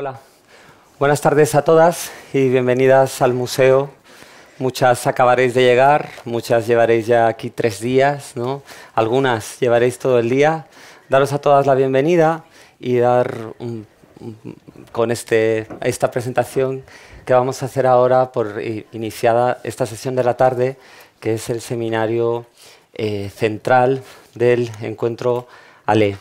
Hola, buenas tardes a todas y bienvenidas al museo. Muchas acabaréis de llegar, muchas llevaréis ya aquí tres días, ¿no? algunas llevaréis todo el día. Daros a todas la bienvenida y dar con este, esta presentación que vamos a hacer ahora por eh, iniciada esta sesión de la tarde, que es el seminario eh, central del encuentro ALE.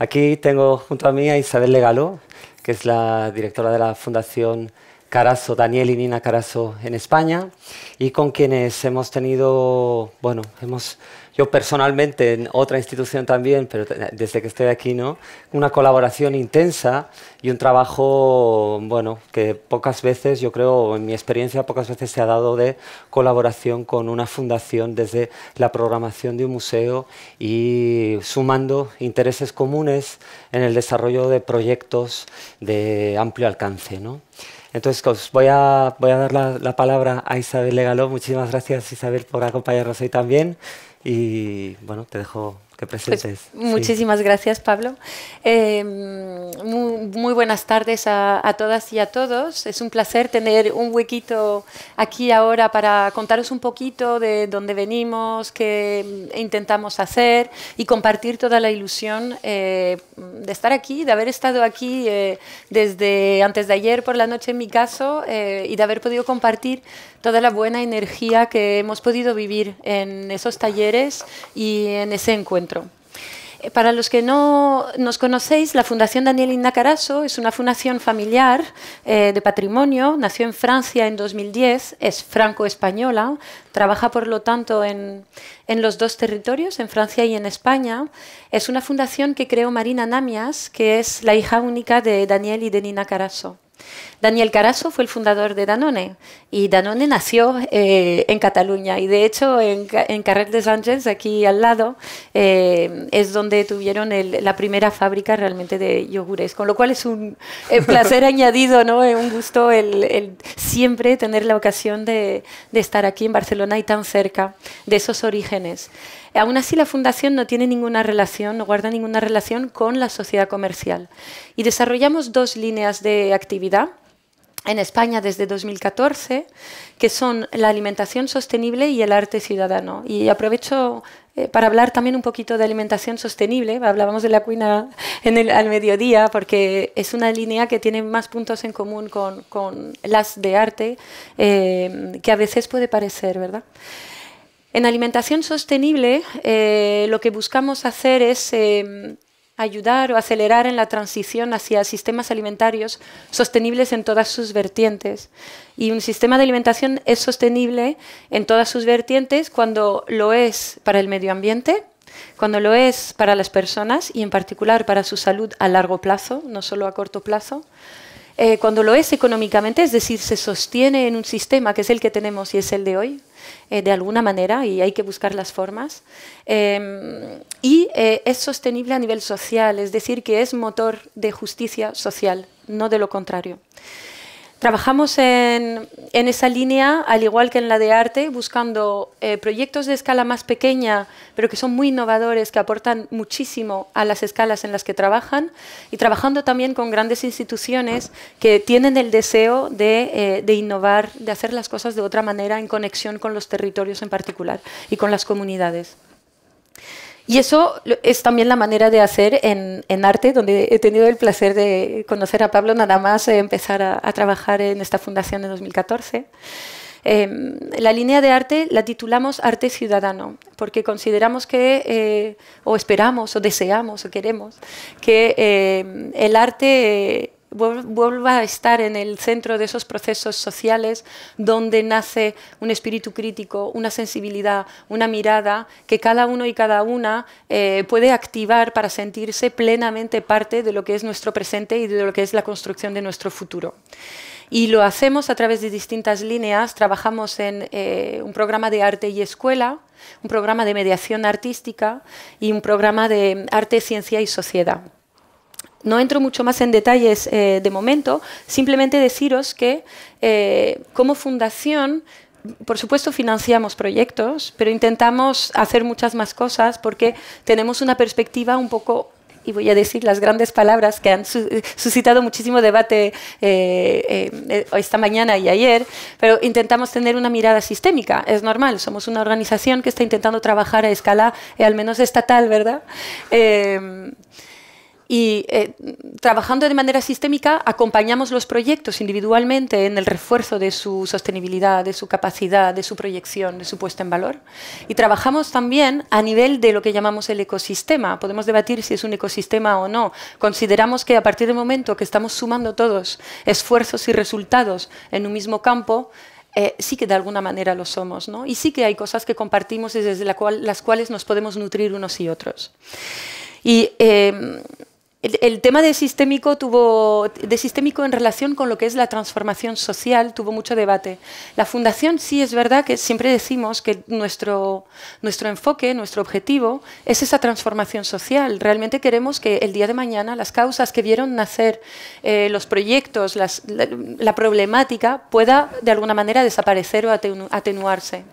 Aquí tengo junto a mí a Isabel Legalo, que es la directora de la Fundación Carazo, Daniel y Nina Carazo en España, y con quienes hemos tenido, bueno, hemos yo personalmente en otra institución también, pero desde que estoy aquí, ¿no? Una colaboración intensa y un trabajo, bueno, que pocas veces, yo creo, en mi experiencia, pocas veces se ha dado de colaboración con una fundación desde la programación de un museo y sumando intereses comunes en el desarrollo de proyectos de amplio alcance, ¿no? Entonces, os voy a, voy a dar la, la palabra a Isabel Legaló. Muchísimas gracias, Isabel, por acompañarnos hoy también. Y bueno, te dejo pues, muchísimas gracias, Pablo. Em, muy, buenas tardes a, todas y a todos. Es un placer tener un huequito aquí ahora para contaros un poquito de dónde venimos, qué intentamos hacer y compartir toda la ilusión eh, de estar aquí, de haber estado aquí eh, desde antes de ayer por la noche en mi caso eh, y de haber podido compartir toda la buena energía que hemos podido vivir en esos talleres y en ese encuentro. Eh, para los que no nos conocéis, la Fundación Daniel Carasso es una fundación familiar eh, de patrimonio, nació en Francia en 2010, es franco-española, trabaja por lo tanto en, en, los dos territorios, en Francia y en España. Es una fundación que creó Marina Namias, que es la hija única de Daniel y de Nina Carasso. Daniel Carazo fue el fundador de Danone y Danone nació eh, en Cataluña y de hecho en, Carrer de Sánchez, aquí al lado, eh, es donde tuvieron la primera fábrica realmente de yogures, con lo cual es un eh, placer añadido, ¿no? un gusto el, siempre tener la ocasión de estar aquí en Barcelona y tan cerca de esos orígenes. Aún así, la fundación no tiene ninguna relación, no guarda ninguna relación con la sociedad comercial. Y desarrollamos dos líneas de actividad en España desde 2014, que son la alimentación sostenible y el arte ciudadano. Y aprovecho eh, para hablar también un poquito de alimentación sostenible. Hablábamos de la cuina al mediodía, porque es una línea que tiene más puntos en común con, las de arte, eh, que a veces puede parecer, ¿verdad? En alimentación sostenible eh, lo que buscamos hacer es eh, ayudar o acelerar en la transición hacia sistemas alimentarios sostenibles en todas sus vertientes. Y un sistema de alimentación es sostenible en todas sus vertientes cuando lo es para el medio ambiente, cuando lo es para las personas y en particular para su salud a largo plazo, no solo a corto plazo eh, cuando lo es económicamente, es decir, se sostiene en un sistema que es el que tenemos y es el de hoy, eh, de alguna manera, y hay que buscar las formas, em, y eh, es sostenible a nivel social, es decir, que es motor de justicia social, no de lo contrario. Trabajamos en, esa línea, al igual que en la de arte, buscando eh, proyectos de escala más pequeña, pero que son muy innovadores, que aportan muchísimo a las escalas en las que trabajan, y trabajando también con grandes instituciones que tienen el deseo de eh, innovar, de hacer las cosas de otra manera en conexión con los territorios en particular y con las comunidades. Y eso es también la manera de hacer en, arte, donde he tenido el placer de conocer a Pablo nada más empezar a, trabajar en esta fundación en 2014. Em, la línea de arte la titulamos Arte Ciudadano, porque consideramos que, eh, o esperamos, o deseamos, o queremos, que em, el arte vuelva a estar en el centro de esos procesos sociales donde nace un espíritu crítico, una sensibilidad, una mirada que cada uno y cada una eh, puede activar para sentirse plenamente parte de lo que es nuestro presente y de lo que es la construcción de nuestro futuro y lo hacemos a través de distintas líneas. Trabajamos en eh, un programa de arte y escuela, un programa de mediación artística y un programa de arte, ciencia y sociedad no entro mucho más en detalles eh, de momento, simplemente deciros que eh, como fundación por supuesto financiamos proyectos, pero intentamos hacer muchas más cosas porque tenemos una perspectiva un poco y voy a decir las grandes palabras que han eh, suscitado muchísimo debate esta mañana y ayer, pero intentamos tener una mirada sistémica, es normal, somos una organización que está intentando trabajar a escala al menos estatal, ¿verdad? Y eh, trabajando de manera sistémica, acompañamos los proyectos individualmente en el refuerzo de su sostenibilidad, de su capacidad, de su proyección, de su puesta en valor. Y trabajamos también a nivel de lo que llamamos el ecosistema. Podemos debatir si es un ecosistema o no. Consideramos que a partir del momento que estamos sumando todos esfuerzos y resultados en un mismo campo, eh, sí que de alguna manera lo somos, ¿no? Y sí que hay cosas que compartimos y desde la cual, las cuales nos podemos nutrir unos y otros. Y eh, el, tema de sistémico, tuvo, de sistémico en relación con lo que es la transformación social tuvo mucho debate. La fundación sí es verdad que siempre decimos que nuestro, enfoque, nuestro objetivo es esa transformación social. Realmente queremos que el día de mañana las causas que vieron nacer eh, los proyectos, la, problemática pueda de alguna manera desaparecer o atenuarse.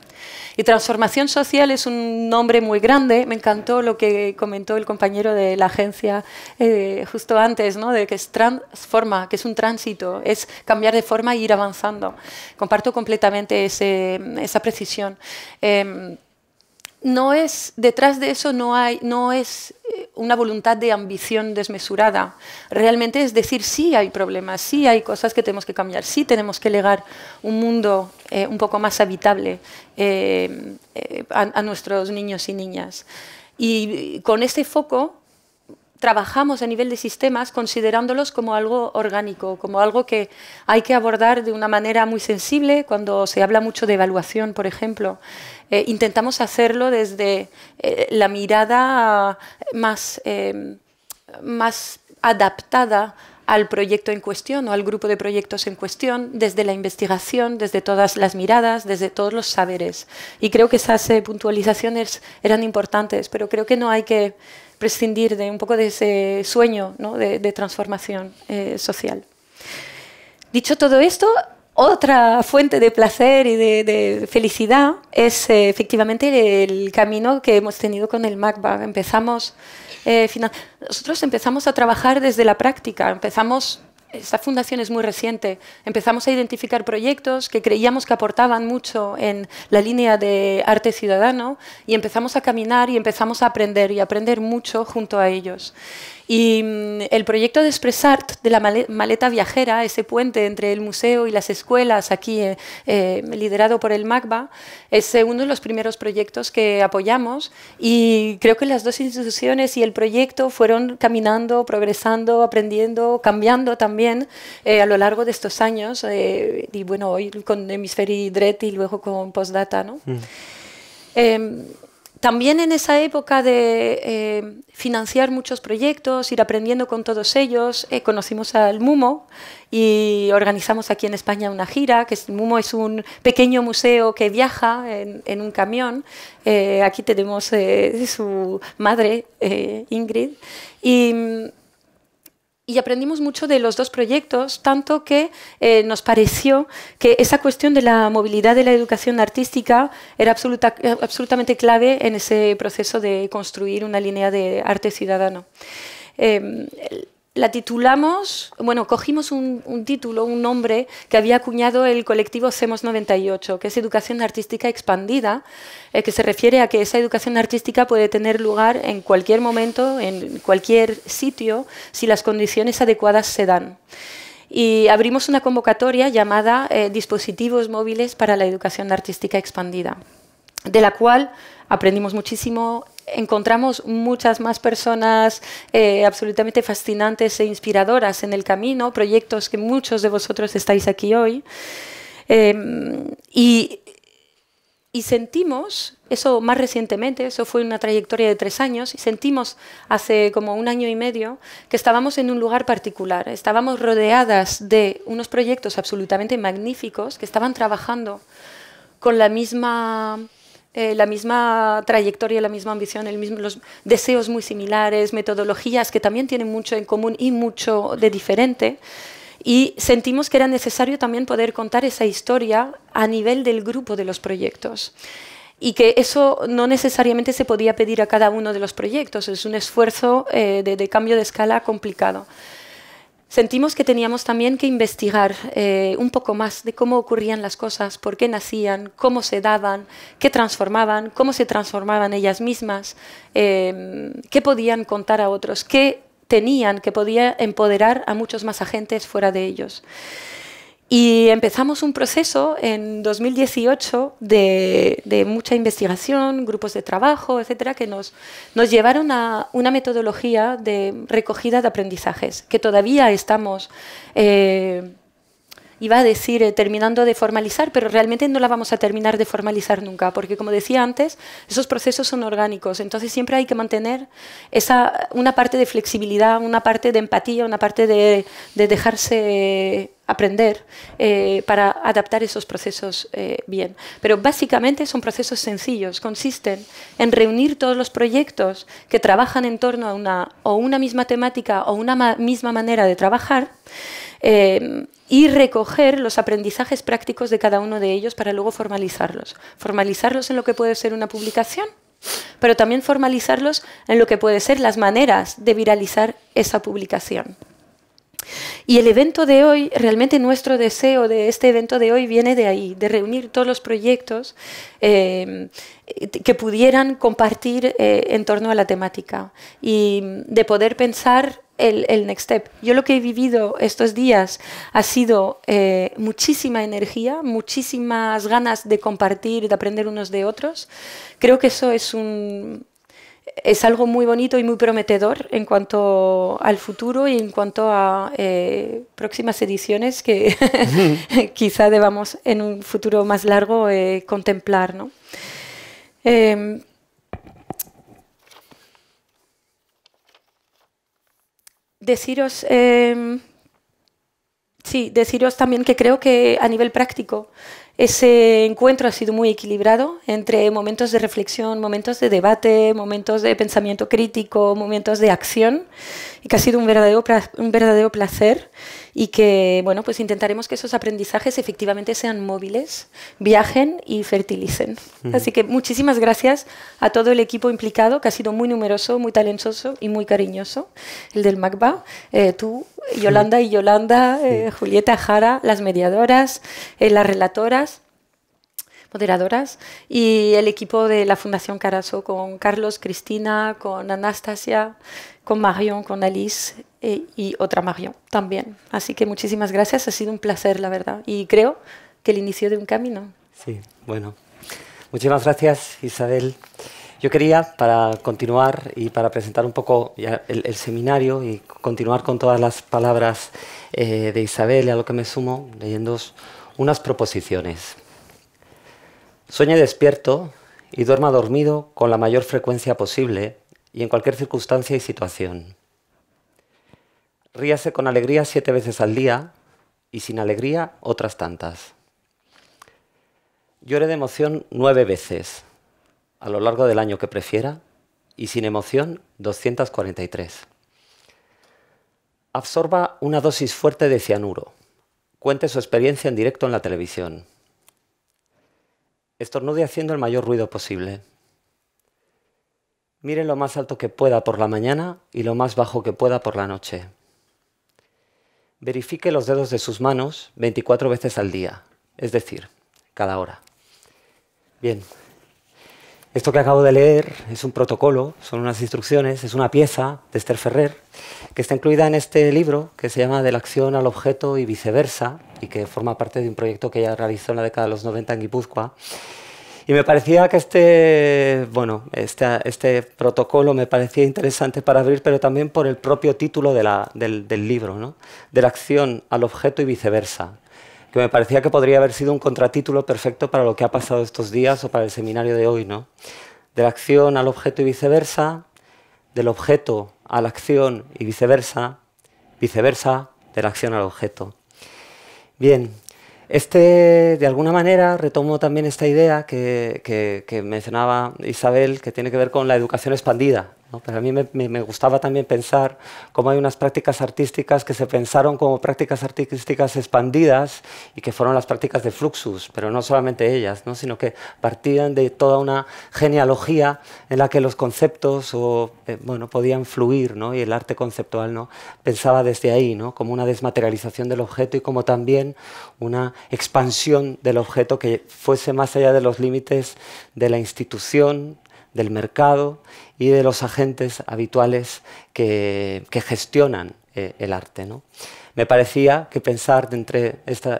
Y transformación social es un nombre muy grande. Me encantó lo que comentó el compañero de la agencia eh, justo antes, ¿no? de que es transforma, que es un tránsito, es cambiar de forma e ir avanzando. Comparto completamente esa precisión. Em, no es, detrás de eso no, hay, no es eh, una voluntad de ambición desmesurada. Realmente es decir, sí hay problemas, sí hay cosas que tenemos que cambiar, sí tenemos que legar un mundo eh, un poco más habitable eh, a, a, nuestros niños y niñas. Y con este foco trabajamos a nivel de sistemas considerándolos como algo orgánico, como algo que hay que abordar de una manera muy sensible cuando se habla mucho de evaluación, por ejemplo. Eh, intentamos hacerlo desde eh, la mirada más, eh, más adaptada al proyecto en cuestión o al grupo de proyectos en cuestión, desde la investigación, desde todas las miradas, desde todos los saberes. Y creo que esas puntualizaciones eran importantes, pero creo que no hay que prescindir de un poco de ese sueño de, transformación eh, social. Dicho todo esto, otra fuente de placer y de, felicidad es eh, efectivamente el camino que hemos tenido con el MacBag. Empezamos, eh, nosotros empezamos a trabajar desde la práctica, empezamos esta fundación es muy reciente. Empezamos a identificar proyectos que creíamos que aportaban mucho en la línea de arte ciudadano y empezamos a caminar y empezamos a aprender y aprender mucho junto a ellos. Y mm, el proyecto de Expressart, de la maleta viajera, ese puente entre el museo y las escuelas, aquí eh, eh, liderado por el MACBA, es eh, uno de los primeros proyectos que apoyamos y creo que las dos instituciones y el proyecto fueron caminando, progresando, aprendiendo, cambiando también a lo largo de estos años y bueno, hoy con Hemisferi Dret y luego con Postdata. ¿no? Mm. Em, también en esa época de eh, financiar muchos proyectos, ir aprendiendo con todos ellos, eh, conocimos al MUMO y organizamos aquí en España una gira, que es, MUMO es un pequeño museo que viaja en, un camión. Eh, aquí tenemos su madre, Ingrid. Y mm, y aprendimos mucho de los dos proyectos, tanto que eh, nos pareció que esa cuestión de la movilidad de la educación artística era eh, absolutamente clave en ese proceso de construir una línea de arte ciudadano. Em, la titulamos, bueno, cogimos un, título, un nombre que había acuñado el colectivo CEMOS 98, que es Educación Artística Expandida, eh, que se refiere a que esa educación artística puede tener lugar en cualquier momento, en cualquier sitio, si las condiciones adecuadas se dan y abrimos una convocatoria llamada eh, Dispositivos móviles para la educación artística expandida, de la cual aprendimos muchísimo, encontramos muchas más personas eh, absolutamente fascinantes e inspiradoras en el camino, proyectos que muchos de vosotros estáis aquí hoy. Em, y, y sentimos, eso más recientemente, eso fue una trayectoria de tres años, y sentimos hace como un año y medio que estábamos en un lugar particular, estábamos rodeadas de unos proyectos absolutamente magníficos que estaban trabajando con la misma eh, la misma trayectoria, la misma ambición, los deseos muy similares, metodologías que también tienen mucho en común y mucho de diferente. Y sentimos que era necesario también poder contar esa historia a nivel del grupo de los proyectos y que eso no necesariamente se podía pedir a cada uno de los proyectos, es un esfuerzo eh, de, cambio de escala complicado sentimos que teníamos también que investigar eh, un poco más de cómo ocurrían las cosas, por qué nacían, cómo se daban, qué transformaban, cómo se transformaban ellas mismas, em, qué podían contar a otros, qué tenían que podía empoderar a muchos más agentes fuera de ellos. Y empezamos un proceso en 2018 de, mucha investigación, grupos de trabajo, etcétera, que nos, nos llevaron a una metodología de recogida de aprendizajes, que todavía estamos, eh, iba a decir, eh, terminando de formalizar, pero realmente no la vamos a terminar de formalizar nunca, porque como decía antes, esos procesos son orgánicos, entonces siempre hay que mantener esa, una parte de flexibilidad, una parte de empatía, una parte de dejarse aprender eh, para adaptar esos procesos eh, bien. Pero básicamente son procesos sencillos, consisten en reunir todos los proyectos que trabajan en torno a una misma temática o una misma manera de trabajar eh, y recoger los aprendizajes prácticos de cada uno de ellos para luego formalizarlos. Formalizarlos en lo que puede ser una publicación pero también formalizarlos en lo que puede ser las maneras de viralizar esa publicación. Y el evento de hoy, realmente nuestro deseo de este evento de hoy viene de ahí, de reunir todos los proyectos eh, que pudieran compartir eh, en torno a la temática y de poder pensar el, next step. Yo lo que he vivido estos días ha sido eh, muchísima energía, muchísimas ganas de compartir, de aprender unos de otros. Creo que eso es un, es algo muy bonito y muy prometedor en cuanto al futuro y en cuanto a eh, próximas ediciones que quizá debamos en un futuro más largo eh, contemplar. Em, deciros, em, sí, deciros también que creo que a nivel práctico ese encuentro ha sido muy equilibrado entre momentos de reflexión, momentos de debate, momentos de pensamiento crítico, momentos de acción, y que ha sido un verdadero, un verdadero placer y que, bueno, pues intentaremos que esos aprendizajes efectivamente sean móviles, viajen y fertilicen. Así que muchísimas gracias a todo el equipo implicado, que ha sido muy numeroso, muy talentoso y muy cariñoso, el del MACBA, eh, tú, Yolanda y Yolanda, eh, Julieta Jara, las mediadoras, eh, las relatoras moderadoras y el equipo de la Fundación Caraso con Carlos, Cristina, con Anastasia, con Marion, con Alice eh, y otra Marion también. Así que muchísimas gracias, ha sido un placer, la verdad. Y creo que el inicio de un camino. Sí, bueno. Muchísimas gracias, Isabel. Yo quería, para continuar y para presentar un poco el, seminario y continuar con todas las palabras eh, de Isabel, y a lo que me sumo, leyendo unas proposiciones. Sueñe despierto y duerma dormido con la mayor frecuencia posible y en cualquier circunstancia y situación. Ríase con alegría siete veces al día y sin alegría otras tantas. Llore de emoción nueve veces a lo largo del año que prefiera y sin emoción 243. Absorba una dosis fuerte de cianuro. Cuente su experiencia en directo en la televisión. Estornude haciendo el mayor ruido posible. Mire lo más alto que pueda por la mañana y lo más bajo que pueda por la noche. Verifique los dedos de sus manos 24 veces al día, es decir, cada hora. Bien, esto que acabo de leer es un protocolo, son unas instrucciones, es una pieza de Esther Ferrer que está incluida en este libro que se llama De la acción al objeto y viceversa y que forma parte de un proyecto que ella realizó en la década de los 90 en Guipúzcoa y me parecía que este, bueno, este, este, protocolo me parecía interesante para abrir, pero también por el propio título del, libro, ¿no? de la acción al objeto y viceversa que me parecía que podría haber sido un contratítulo perfecto para lo que ha pasado estos días o para el seminario de hoy, ¿no? De la acción al objeto y viceversa, del objeto a la acción y viceversa, viceversa, de la acción al objeto. Bien, este, de alguna manera, retomo también esta idea que, que mencionaba Isabel, que tiene que ver con la educación expandida, pero a mí me, gustaba también pensar cómo hay unas prácticas artísticas que se pensaron como prácticas artísticas expandidas y que fueron las prácticas de Fluxus, pero no solamente ellas, sino que partían de toda una genealogía en la que los conceptos o, eh, bueno, podían fluir ¿no? y el arte conceptual ¿no? pensaba desde ahí, ¿no? como una desmaterialización del objeto y como también una expansión del objeto que fuese más allá de los límites de la institución, del mercado y de los agentes habituales que, gestionan eh, el arte. ¿no? Me parecía que pensar entre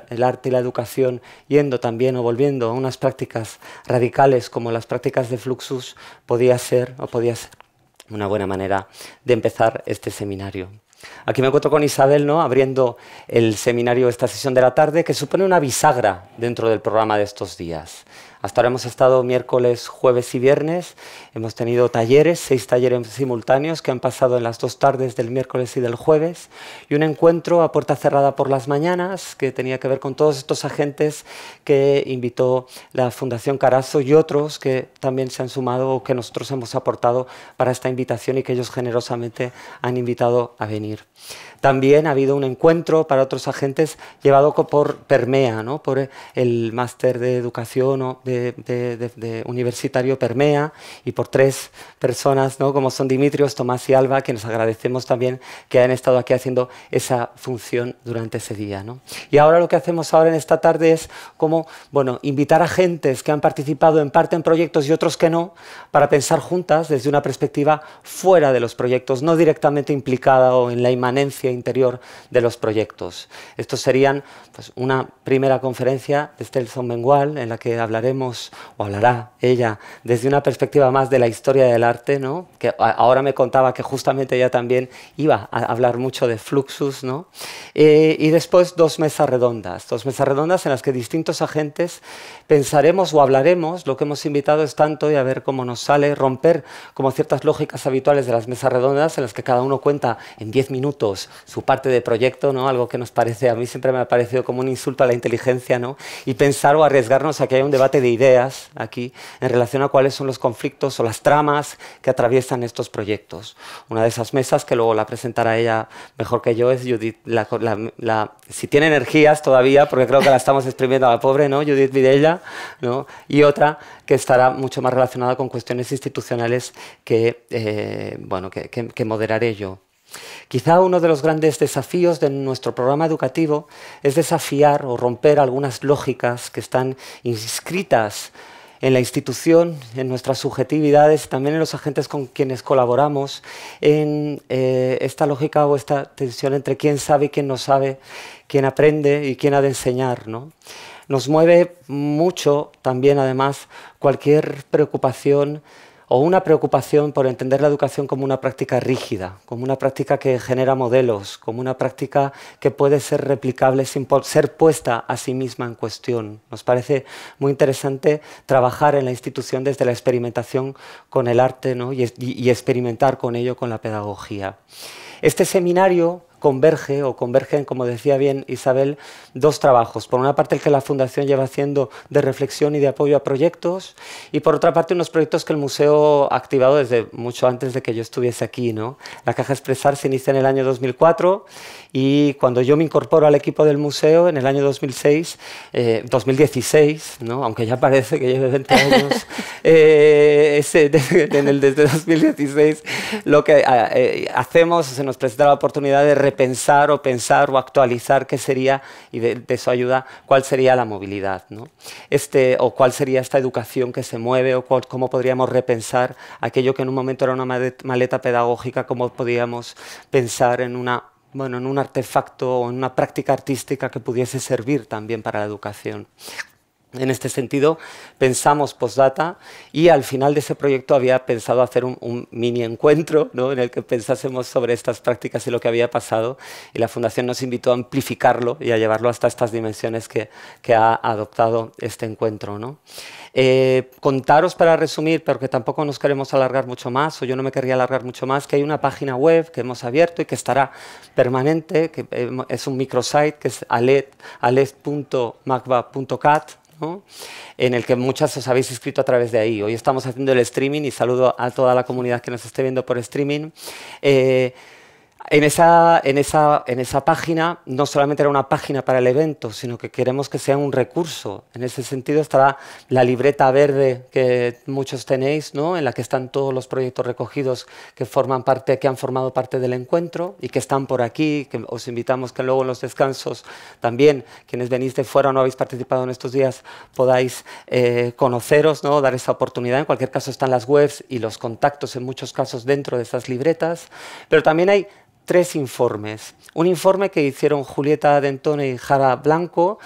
el arte y la educación, yendo también o volviendo a unas prácticas radicales como las prácticas de Fluxus, podía ser o podía ser una buena manera de empezar este seminario. Aquí me encuentro con Isabel, ¿no? abriendo el seminario esta sesión de la tarde, que supone una bisagra dentro del programa de estos días. Hasta ahora hemos estado miércoles, jueves y viernes. Hemos tenido talleres, seis talleres simultáneos que han pasado en las dos tardes del miércoles y del jueves. Y un encuentro a puerta cerrada por las mañanas que tenía que ver con todos estos agentes que invitó la Fundación Carazo y otros que también se han sumado o que nosotros hemos aportado para esta invitación y que ellos generosamente han invitado a venir. También ha habido un encuentro para otros agentes llevado por Permea, ¿no? por el máster de educación o de, universitario Permea y por tres personas, ¿no? como son Dimitrios, Tomás y Alba, que nos agradecemos también que hayan estado aquí haciendo esa función durante ese día. ¿no? Y ahora lo que hacemos ahora en esta tarde es como, bueno, invitar a gentes que han participado en parte en proyectos y otros que no, para pensar juntas desde una perspectiva fuera de los proyectos, no directamente implicada o en la inmanencia interior de los proyectos. Estos serían pues, una primera conferencia de Stelson Mengual en la que hablaremos o hablará ella desde una perspectiva más de la historia del arte, ¿no? que ahora me contaba que justamente ella también iba a hablar mucho de Fluxus, ¿no? Eh, y después dos mesas redondas, dos mesas redondas en las que distintos agentes pensaremos o hablaremos, lo que hemos invitado es tanto y a ver cómo nos sale, romper como ciertas lógicas habituales de las mesas redondas en las que cada uno cuenta en diez minutos su parte de proyecto, ¿no? algo que nos parece, a mí siempre me ha parecido como un insulto a la inteligencia, ¿no? y pensar o arriesgarnos a que haya un debate de ideas aquí en relación a cuáles son los conflictos o las tramas que atraviesan estos proyectos. Una de esas mesas, que luego la presentará ella mejor que yo, es Judith. si tiene energías todavía, porque creo que la estamos exprimiendo a la pobre, ¿no? Judith Vidella, ¿no? Y otra que estará mucho más relacionada con cuestiones institucionales que, eh, bueno, que moderaré yo. Quizá uno de los grandes desafíos de nuestro programa educativo es desafiar o romper algunas lógicas que están inscritas en la institución, en nuestras subjetividades, también en los agentes con quienes colaboramos, en eh, esta lógica o esta tensión entre quién sabe y quién no sabe, quién aprende y quién ha de enseñar. Nos mueve mucho también, además, cualquier preocupación o una preocupación por entender la educación como una práctica rígida, como una práctica que genera modelos, como una práctica que puede ser replicable sin ser puesta a sí misma en cuestión. Nos parece muy interesante trabajar en la institución desde la experimentación con el arte y, y experimentar con ello, con la pedagogía. Este seminario converge o convergen, como decía bien Isabel, dos trabajos. Por una parte el que la Fundación lleva haciendo de reflexión y de apoyo a proyectos y por otra parte unos proyectos que el museo ha activado desde mucho antes de que yo estuviese aquí. ¿no? La Caja Expresar se inicia en el año 2004 y cuando yo me incorporo al equipo del museo en el año 2006, 2016, eh, aunque ya parece que lleve 20 años, eh, desde 2016 lo que ah, eh, hacemos, se nos presenta la oportunidad de repensar o pensar o actualizar qué sería, y de, su eso ayuda, cuál sería la movilidad, ¿no? este, o cuál sería esta educación que se mueve, o cómo podríamos repensar aquello que en un momento era una maleta pedagógica, cómo podríamos pensar en una bueno, en un artefacto o en una práctica artística que pudiese servir también para la educación. En este sentido, pensamos postdata y al final de ese proyecto había pensado hacer un, mini encuentro ¿no? en el que pensásemos sobre estas prácticas y lo que había pasado. Y la Fundación nos invitó a amplificarlo y a llevarlo hasta estas dimensiones que, ha adoptado este encuentro. ¿no? Eh, contaros para resumir, pero que tampoco nos queremos alargar mucho más, o yo no me querría alargar mucho más, que hay una página web que hemos abierto y que estará permanente, que eh, es un microsite que es alet.macba.cat en el que muchas os habéis inscrito a través de ahí. Hoy estamos haciendo el streaming y saludo a toda la comunidad que nos esté viendo por streaming. Eh, en esa, en, esa, en esa página no solamente era una página para el evento, sino que queremos que sea un recurso. En ese sentido estará la libreta verde que muchos tenéis, ¿no? en la que están todos los proyectos recogidos que, forman parte, que han formado parte del encuentro y que están por aquí. Que os invitamos que luego en los descansos también, quienes venís de fuera o no habéis participado en estos días, podáis eh, conoceros, ¿no? dar esa oportunidad. En cualquier caso están las webs y los contactos en muchos casos dentro de esas libretas. Pero también hay tres informes. Un informe que hicieron Julieta Dentone y Jara Blanco,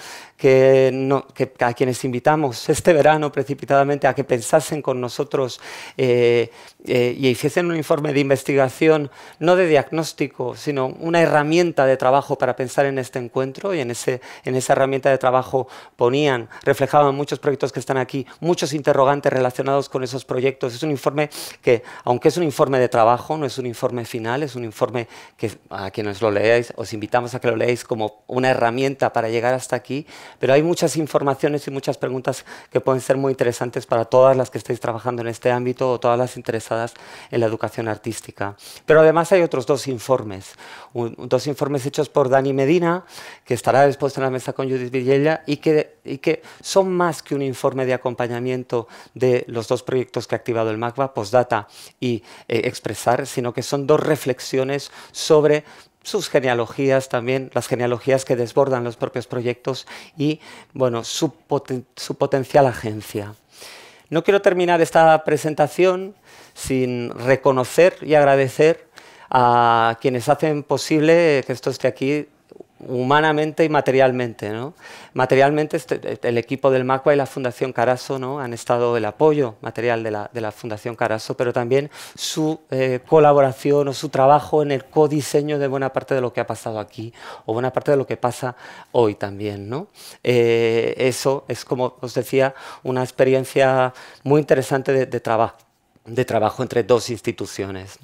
que, no, a quienes invitamos este verano precipitadamente a que pensasen con nosotros eh, eh, y hiciesen un informe de investigación, no de diagnóstico, sino una herramienta de trabajo para pensar en este encuentro y en, ese, en esa herramienta de trabajo ponían, reflejaban muchos proyectos que están aquí, muchos interrogantes relacionados con esos proyectos. Es un informe que, aunque es un informe de trabajo, no es un informe final, es un informe que a quienes lo leáis, os invitamos a que lo leáis como una herramienta para llegar hasta aquí, pero hay muchas informaciones y muchas preguntas que pueden ser muy interesantes para todas las que estáis trabajando en este ámbito o todas las interesadas en la educación artística. Pero además hay otros dos informes, dos informes hechos por Dani Medina, que estará después en la mesa con Judith Villella y que, y que son más que un informe de acompañamiento de los dos proyectos que ha activado el MACBA, Postdata y eh, Expresar, sino que son dos reflexiones sobre sus genealogías también, las genealogías que desbordan los propios proyectos y bueno, su, su potencial agencia. No quiero terminar esta presentación sin reconocer y agradecer a quienes hacen posible que esto esté aquí humanamente y materialmente. Materialmente, este, este, el equipo del MACUA y la Fundación Caraso ¿no? han estado el apoyo material de la, Fundación Caraso, pero también su eh, colaboración o su trabajo en el codiseño de buena parte de lo que ha pasado aquí o buena parte de lo que pasa hoy también. Eh, eso es, como os decía, una experiencia muy interesante de trabajo de trabajo entre dos instituciones.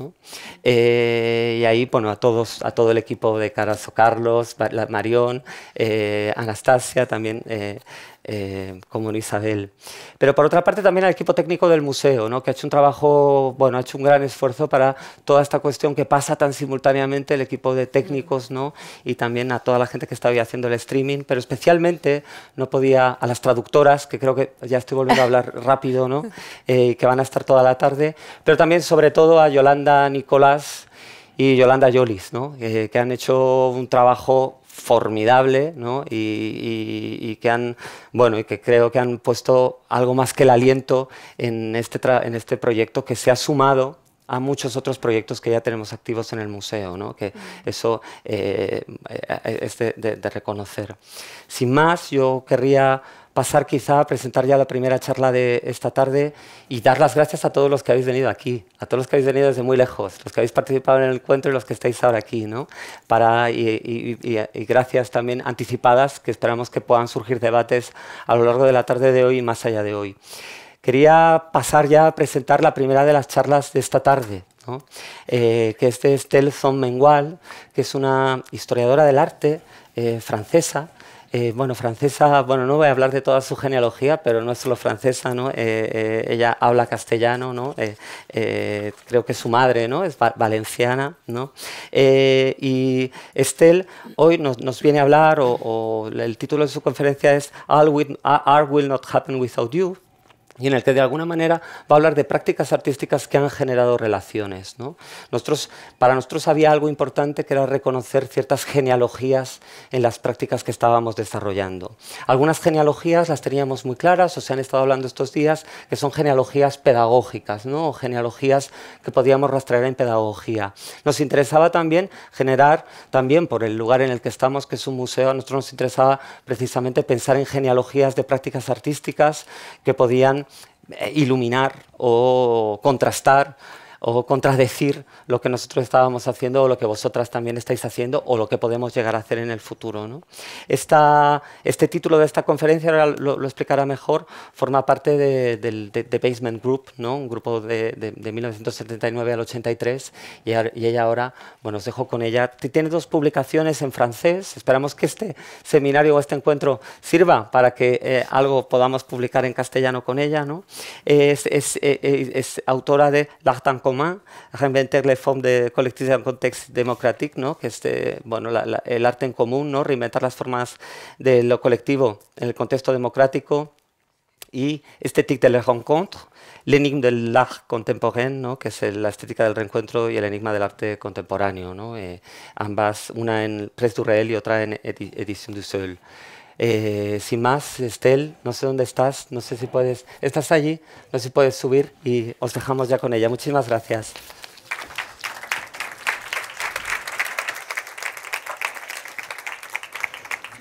Eh, y ahí, bueno, a, todos, a todo el equipo de Carazo Carlos, Marión, eh, Anastasia también, eh, eh, como en Isabel. Pero por otra parte también al equipo técnico del museo, ¿no? que ha hecho un trabajo, bueno, ha hecho un gran esfuerzo para toda esta cuestión que pasa tan simultáneamente el equipo de técnicos ¿no? y también a toda la gente que está hoy haciendo el streaming, pero especialmente no podía a las traductoras, que creo que ya estoy volviendo a hablar rápido, ¿no? Eh, que van a estar toda la tarde, pero también sobre todo a Yolanda Nicolás y Yolanda Yolis, ¿no? Eh, que han hecho un trabajo formidable y, que han bueno y que creo que han puesto algo más que el aliento en este en este proyecto que se ha sumado a muchos otros proyectos que ya tenemos activos en el museo, ¿no? que mm. eso eh, eh, es de, de, reconocer. Sin más, yo querría pasar quizá a presentar ya la primera charla de esta tarde y dar las gracias a todos los que habéis venido aquí, a todos los que habéis venido desde muy lejos, los que habéis participado en el encuentro y los que estáis ahora aquí, ¿no? Para, y, gracias también anticipadas, que esperamos que puedan surgir debates a lo largo de la tarde de hoy y más allá de hoy. Quería pasar ya a presentar la primera de las charlas de esta tarde. Eh, que es de Estelle Zon Mengual, que es una historiadora del arte eh, francesa, eh, bueno, francesa, bueno, no voy a hablar de toda su genealogía, pero no es solo francesa, ¿no? Eh, eh, ella habla castellano, ¿no? creo que su madre, ¿no? Es valenciana, ¿no? y Estel hoy nos, viene a hablar, o, el título de su conferencia es All Art Will Not Happen Without You, y en el que de alguna manera va a hablar de prácticas artísticas que han generado relaciones. ¿no? Nosotros, para nosotros había algo importante que era reconocer ciertas genealogías en las prácticas que estábamos desarrollando. Algunas genealogías las teníamos muy claras, o se han estado hablando estos días, que son genealogías pedagógicas, ¿no? o genealogías que podíamos rastrear en pedagogía. Nos interesaba también generar, también por el lugar en el que estamos, que es un museo, a nosotros nos interesaba precisamente pensar en genealogías de prácticas artísticas que podían iluminar o contrastar o contradecir lo que nosotros estábamos haciendo o lo que vosotras también estáis haciendo o lo que podemos llegar a hacer en el futuro. ¿no? este título de esta conferencia, ahora lo, explicará mejor, forma parte de, del Basement Group, ¿no? un grupo de, 1979 al 83 y, ella ahora, bueno, os dejo con ella. Tiene dos publicaciones en francés, esperamos que este seminario o este encuentro sirva para que eh, algo podamos publicar en castellano con ella. ¿no? Es, es, eh, eh, autora de L'Artan Reinventar reinventer les de colectividad en contexte démocratique, ¿no? que es este, bueno, el arte en común, ¿no? reinventar las formas de lo colectivo en el contexto democrático y esthétique de la rencontre, l'énigme de l'art contemporain, ¿no? que es la estética del reencuentro y el enigma del arte contemporáneo, ¿no? Eh, ambas, una en Presse du Réel y otra en Edition du Seul. Eh, sin más, Estel, no sé dónde estás, no sé si puedes, estás allí, no sé si puedes subir y os dejamos ya con ella. Muchísimas gracias.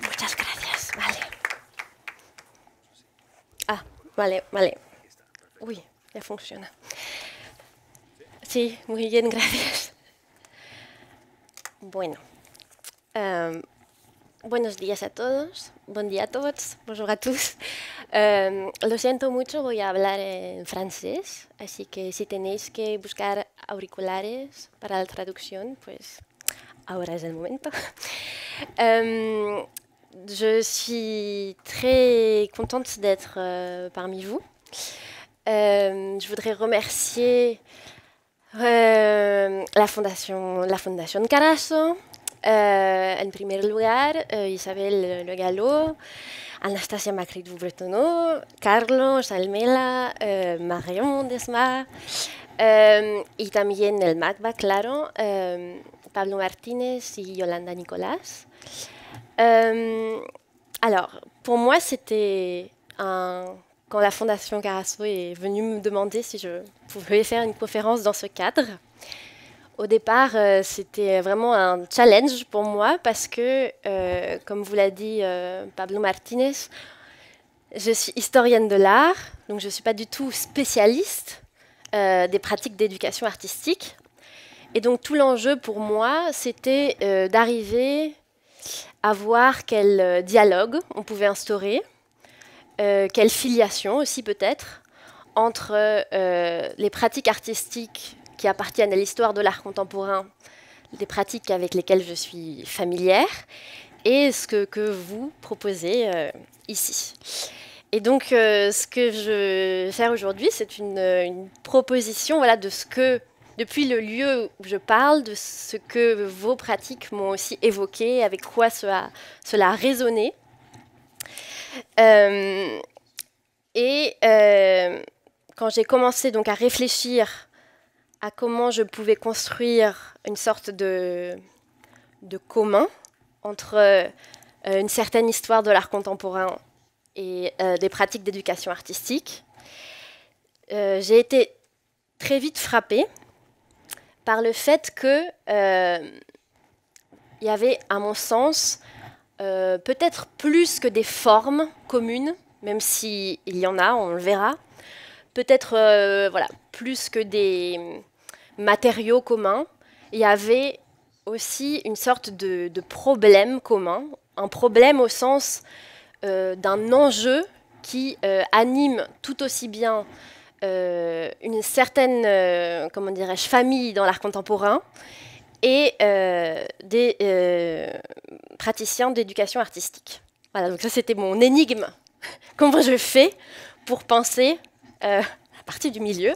Muchas gracias, vale. Ah, vale, vale. Uy, ya funciona. Sí, muy bien, gracias. Bueno. Em, Buenos días a todos, buen día a todos, bonjour a tous. Em, lo siento mucho, voy a hablar en francés, así que si tenéis que buscar auriculares para la traducción, pues ahora es el momento. Yo em, je suis très contente d'être euh, parmi vous. Euh, je voudrais remercier la, euh, Fundación la Fondation Carasso, Euh, en premier lieu, eh, Isabelle Le Gallo, Anastasia Macri du Bretonneau, Carlos Almela, eh, Marion Desmar, et eh, también el MACBA, claro, Pablo Martínez et Yolanda Nicolás. alors, pour moi, c'était un quand la Fondation Carasso est venue me demander si je pouvais faire une conférence dans ce cadre. Au départ, euh, c'était vraiment un challenge pour moi parce que, euh, comme vous l'a dit euh, Pablo Martinez, je suis historienne de l'art, donc je ne suis pas du tout spécialiste des pratiques d'éducation artistique. Et donc tout l'enjeu pour moi, c'était d'arriver à voir quel dialogue on pouvait instaurer, quelle filiation aussi peut-être, entre les pratiques artistiques qui appartiennent à l'histoire de l'art contemporain, des pratiques avec lesquelles je suis familière, et ce que, que vous proposez euh, ici. Et donc, euh, ce que je vais faire aujourd'hui, c'est une, proposition voilà, de ce que, depuis le lieu où je parle, de ce que vos pratiques m'ont aussi évoqué, avec quoi cela, cela a résonné. Euh, et quand j'ai commencé donc à réfléchir à comment je pouvais construire une sorte de, de commun entre euh, une certaine histoire de l'art contemporain et euh, des pratiques d'éducation artistique. Euh, j'ai été très vite frappée par le fait que il y avait, à mon sens, peut-être plus que des formes communes, même s'il il y en a, on le verra, peut-être voilà, plus que des, matériaux communs, il y avait aussi une sorte de, problème commun, un problème au sens euh, d'un enjeu qui euh, anime tout aussi bien euh, une certaine, comment dirais-je, famille dans l'art contemporain et des praticiens d'éducation artistique. Voilà, donc ça c'était mon énigme. comment je fais pour penser à partir du milieu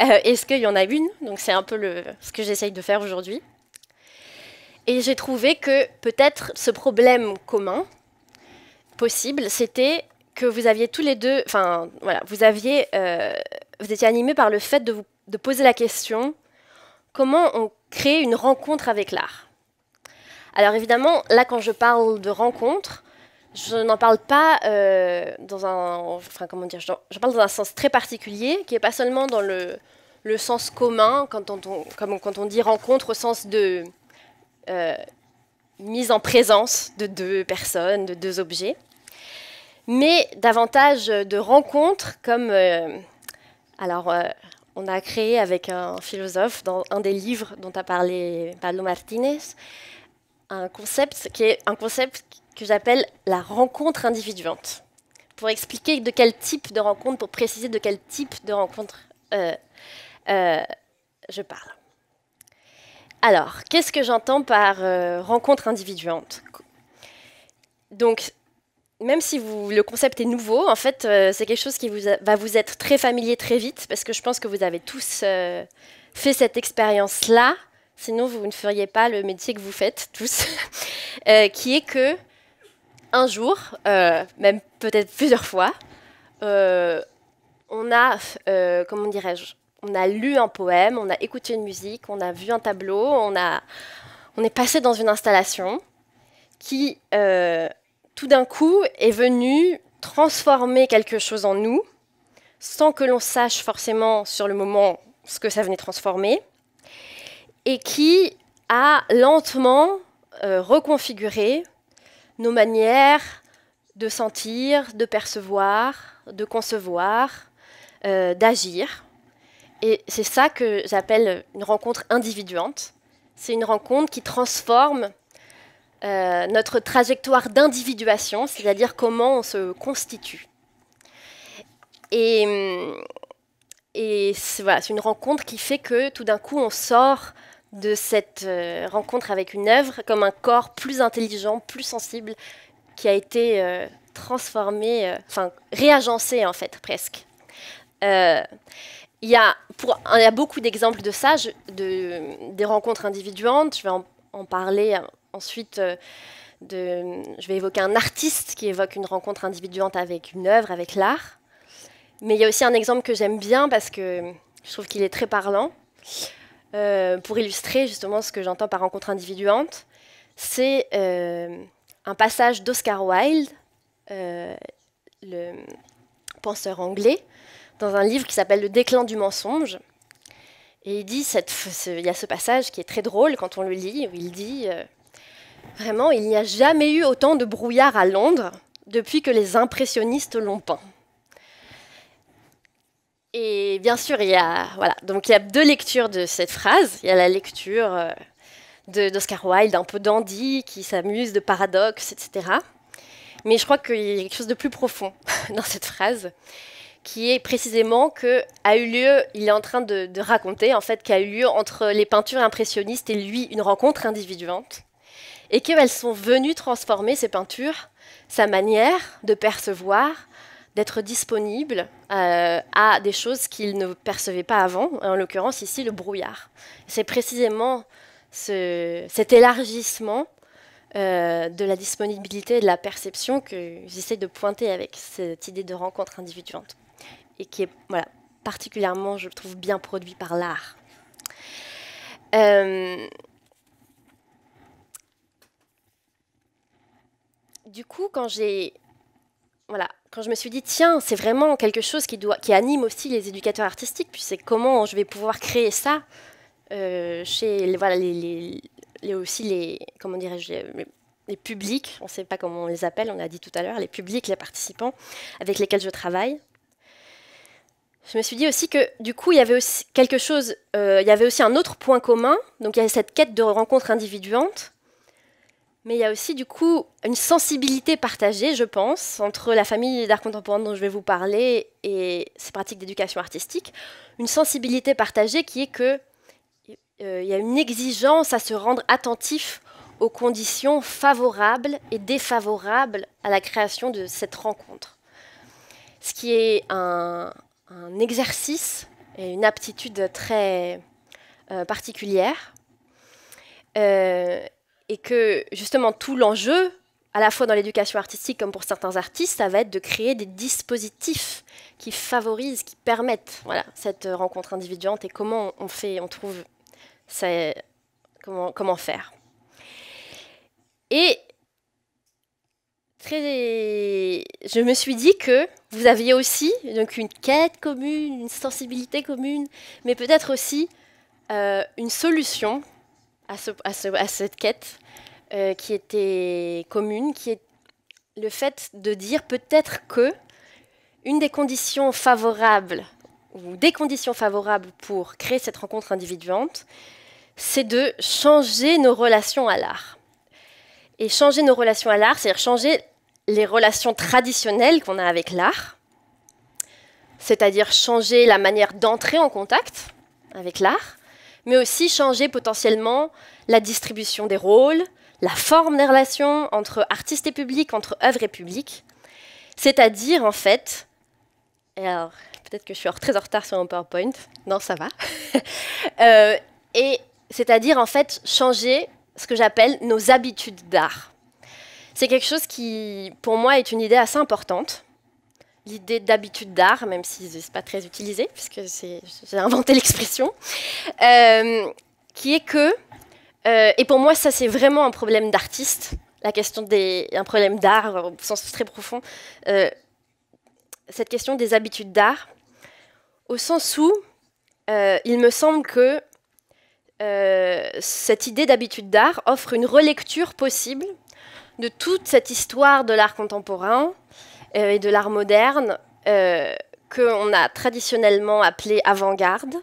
euh, est-ce qu'il y en a une Donc c'est un peu ce que j'essaye de faire aujourd'hui. Et j'ai trouvé que peut-être ce problème commun possible, c'était que vous aviez tous les deux, enfin euh, vous étiez animés par le fait de poser la question comment on crée une rencontre avec l'art. Alors évidemment, là quand je parle de rencontre, je n'en parle pas euh, dans un, comment dire, je parle dans un sens très particulier qui est pas seulement dans le, le sens commun quand on, comme, quand on dit rencontre au sens de euh, mise en présence de deux personnes, de deux objets, mais davantage de rencontres comme euh, alors on a créé avec un philosophe dans un des livres dont a parlé Pablo Martinez un concept qui est un concept qui que j'appelle la rencontre individuante, pour expliquer de quel type de rencontre, pour préciser de quel type de rencontre euh, euh, je parle. Alors, qu'est-ce que j'entends par euh, rencontre individuante Donc, même si le concept est nouveau, en fait, c'est quelque chose qui vous va vous être très familier très vite, parce que je pense que vous avez tous fait cette expérience-là, sinon vous ne feriez pas le métier que vous faites tous, qui est que un jour, euh, même peut-être plusieurs fois, euh, on a, euh, dirais on a lu un poème, on a écouté une musique, on a vu un tableau, on, a, on est passé dans une installation qui, tout d'un coup, est venue transformer quelque chose en nous, sans que l'on sache forcément sur le moment ce que ça venait transformer, et qui a lentement reconfiguré nos manières de sentir, de percevoir, de concevoir, euh, d'agir. Et c'est ça que j'appelle une rencontre individuante. C'est une rencontre qui transforme euh, notre trajectoire d'individuation, c'est-à-dire comment on se constitue. Et, et c'est une rencontre qui fait que tout d'un coup, on sort de cette euh, rencontre avec une œuvre comme un corps plus intelligent, plus sensible, qui a été euh, transformé, euh, enfin réagencé en fait presque. Hein, il y, a beaucoup d'exemples de ça, de, des rencontres individuantes, je vais en, parler hein, ensuite. je vais évoquer un artiste qui évoque une rencontre individuante avec une œuvre, avec l'art. Mais il y a aussi un exemple que j'aime bien parce que je trouve qu'il est très parlant. Euh, pour illustrer justement ce que j'entends par rencontre individuante, c'est euh, un passage d'Oscar Wilde, euh, le penseur anglais, dans un livre qui s'appelle Le déclin du mensonge. Et il dit, il y a ce passage qui est très drôle quand on le lit, où il dit, vraiment, il n'y a jamais eu autant de brouillard à Londres depuis que les impressionnistes l'ont peint. Et bien sûr, il y a voilà, donc il y a deux lectures de cette phrase. Il y a la lecture euh, d'Oscar Wilde, un peu dandy, qui s'amuse de paradoxes, etc. Mais je crois qu'il y a quelque chose de plus profond dans cette phrase, qui est précisément que a eu lieu, il est en train de, raconter en fait qu'a eu lieu entre les peintures impressionnistes et lui une rencontre individuante, et qu'elles sont venues transformer ces peintures, sa manière de percevoir, d'être disponible euh, à des choses qu'il ne percevait pas avant, en l'occurrence ici le brouillard. C'est précisément ce, cet élargissement euh, de la disponibilité et de la perception que j'essaie de pointer avec cette idée de rencontre individuante et qui est voilà, particulièrement, je trouve, bien produit par l'art. Euh, du coup, quand j'ai quand je me suis dit, tiens, c'est vraiment quelque chose qui, doit, qui anime aussi les éducateurs artistiques, puis c'est comment je vais pouvoir créer ça euh, chez voilà, les, les, aussi les, comment les, publics, on ne sait pas comment on les appelle, on a dit tout à l'heure, les publics, les participants avec lesquels je travaille. Je me suis dit aussi que du coup, il y avait aussi quelque chose, euh, il y avait aussi un autre point commun, donc il y avait cette quête de rencontre individuante, mais il y a aussi du coup une sensibilité partagée, je pense, entre la famille d'art contemporain dont je vais vous parler et ses pratiques d'éducation artistique. Une sensibilité partagée qui est que euh, il y a une exigence à se rendre attentif aux conditions favorables et défavorables à la création de cette rencontre. Ce qui est un, exercice et une aptitude très euh, particulière. Euh, et que justement tout l'enjeu, à la fois dans l'éducation artistique comme pour certains artistes, ça va être de créer des dispositifs qui favorisent, qui permettent voilà, cette euh, rencontre individuelle. et comment on fait, on trouve comment, faire. Et très, je me suis dit que vous aviez aussi donc une quête commune, une sensibilité commune, mais peut-être aussi euh, une solution à, cette quête euh, qui était commune, qui est le fait de dire peut-être que une des conditions favorables ou des conditions favorables pour créer cette rencontre individuante, c'est de changer nos relations à l'art. Et changer nos relations à l'art, c'est-à-dire changer les relations traditionnelles qu'on a avec l'art, c'est-à-dire changer la manière d'entrer en contact avec l'art, mais aussi changer potentiellement la distribution des rôles, la forme des relations entre artistes et public, entre œuvres et public. C'est-à-dire, en fait, alors peut-être que je suis très en retard sur mon PowerPoint, non, ça va. Euh, et c'est-à-dire, en fait, changer ce que j'appelle nos habitudes d'art. C'est quelque chose qui, pour moi, est une idée assez importante l'idée d'habitude d'art, même si ce n'est pas très utilisé, puisque j'ai inventé l'expression, euh, qui est que, euh, et pour moi ça c'est vraiment un problème d'artiste, la question des, un problème d'art au sens très profond, euh, cette question des habitudes d'art, au sens où il me semble que cette idée d'habitude d'art offre une relecture possible de toute cette histoire de l'art contemporain, euh, et de l'art moderne euh, qu'on a traditionnellement appelé avant-garde.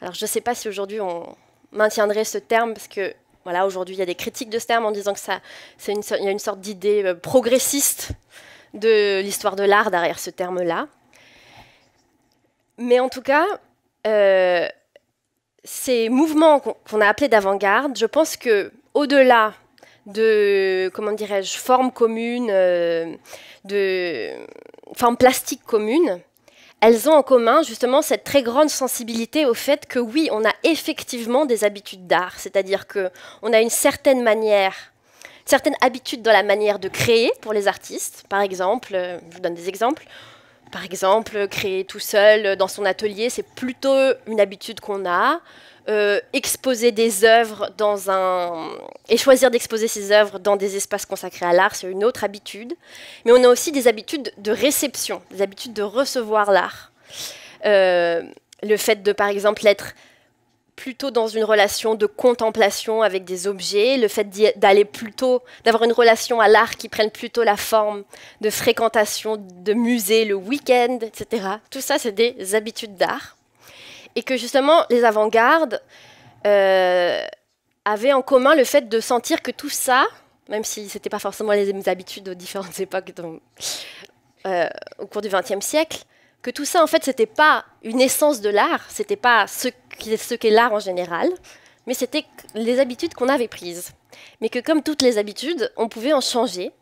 Alors je ne sais pas si aujourd'hui on maintiendrait ce terme parce que voilà aujourd'hui il y a des critiques de ce terme en disant que ça c'est une, il y a une sorte d'idée euh, progressiste de l'histoire de l'art derrière ce terme-là. Mais en tout cas, ces mouvements qu'on a appelés d'avant-garde, je pense que au-delà de comment dirais-je formes communes de formes plastiques communes, elles ont en commun justement cette très grande sensibilité au fait que oui, on a effectivement des habitudes d'art, c'est-à-dire que on a une certaine manière une habitudes dans la manière de créer pour les artistes, par exemple, euh, je vous donne des exemples, par exemple, créer tout seul euh, dans son atelier, c'est plutôt une habitude qu'on a. Euh, exposer des œuvres dans un et choisir d'exposer ses œuvres dans des espaces consacrés à l'art, c'est une autre habitude. Mais on a aussi des habitudes de réception, des habitudes de recevoir l'art. Euh, le fait de, par exemple, être plutôt dans une relation de contemplation avec des objets, le fait d'aller plutôt, d'avoir une relation à l'art qui prenne plutôt la forme de fréquentation de musée le week-end, etc. Tout ça, c'est des habitudes d'art et que justement les avant-gardes euh, avaient en commun le fait de sentir que tout ça, même si ce n'était pas forcément les mêmes habitudes aux différentes époques euh, au cours du XXe siècle, que tout ça en fait c'était pas une essence de l'art, c'était pas ce qu'est l'art en général, mais c'était les habitudes qu'on avait prises. Mais que comme toutes les habitudes, on pouvait en changer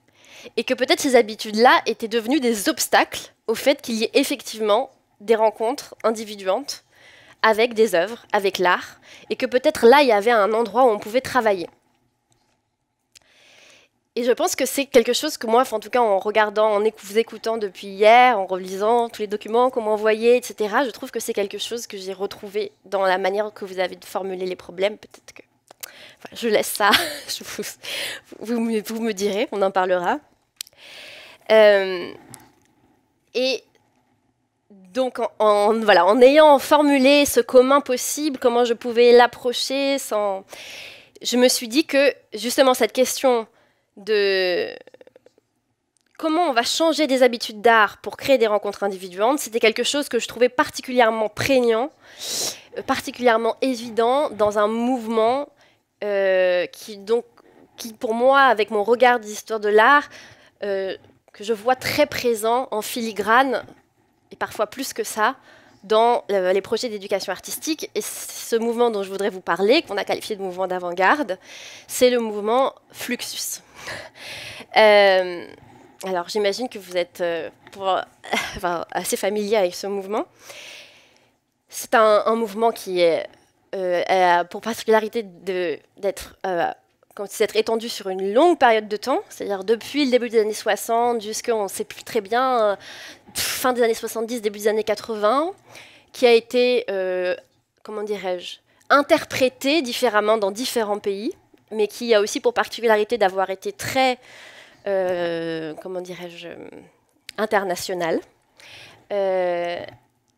et que peut-être ces habitudes-là étaient devenues des obstacles au fait qu'il y ait effectivement des rencontres individuantes avec des œuvres, avec l'art, et que peut-être là, il y avait un endroit où on pouvait travailler. Et je pense que c'est quelque chose que moi, en tout cas en regardant, en vous écoutant depuis hier, en relisant tous les documents qu'on envoyés, etc., je trouve que c'est quelque chose que j'ai retrouvé dans la manière que vous avez de formuler les problèmes. Peut-être que. je laisse ça, vous, vous, me direz, on en parlera. Euh, et donc, en, voilà, en ayant formulé ce commun possible, comment je pouvais l'approcher sans. Je me suis dit que, justement, cette question de comment on va changer des habitudes d'art pour créer des rencontres individuantes, c'était quelque chose que je trouvais particulièrement prégnant, euh, particulièrement évident dans un mouvement euh, qui, donc, qui, pour moi, avec mon regard d'histoire de l'art, euh, que je vois très présent en filigrane et parfois plus que ça, dans euh, les projets d'éducation artistique. Et ce mouvement dont je voudrais vous parler, qu'on a qualifié de mouvement d'avant-garde, c'est le mouvement Fluxus. Euh, alors j'imagine que vous êtes euh, assez familier avec ce mouvement. C'est un, mouvement qui est, a pour particularité d'être quand s'est étendu sur une longue période de temps, c'est-à-dire depuis le début des années 60 on ne sait plus très bien, euh, fin des années 70, début des années 80, qui a été, euh, comment dirais-je, interprété différemment dans différents pays, mais qui a aussi pour particularité d'avoir été très, euh, comment dirais-je, international.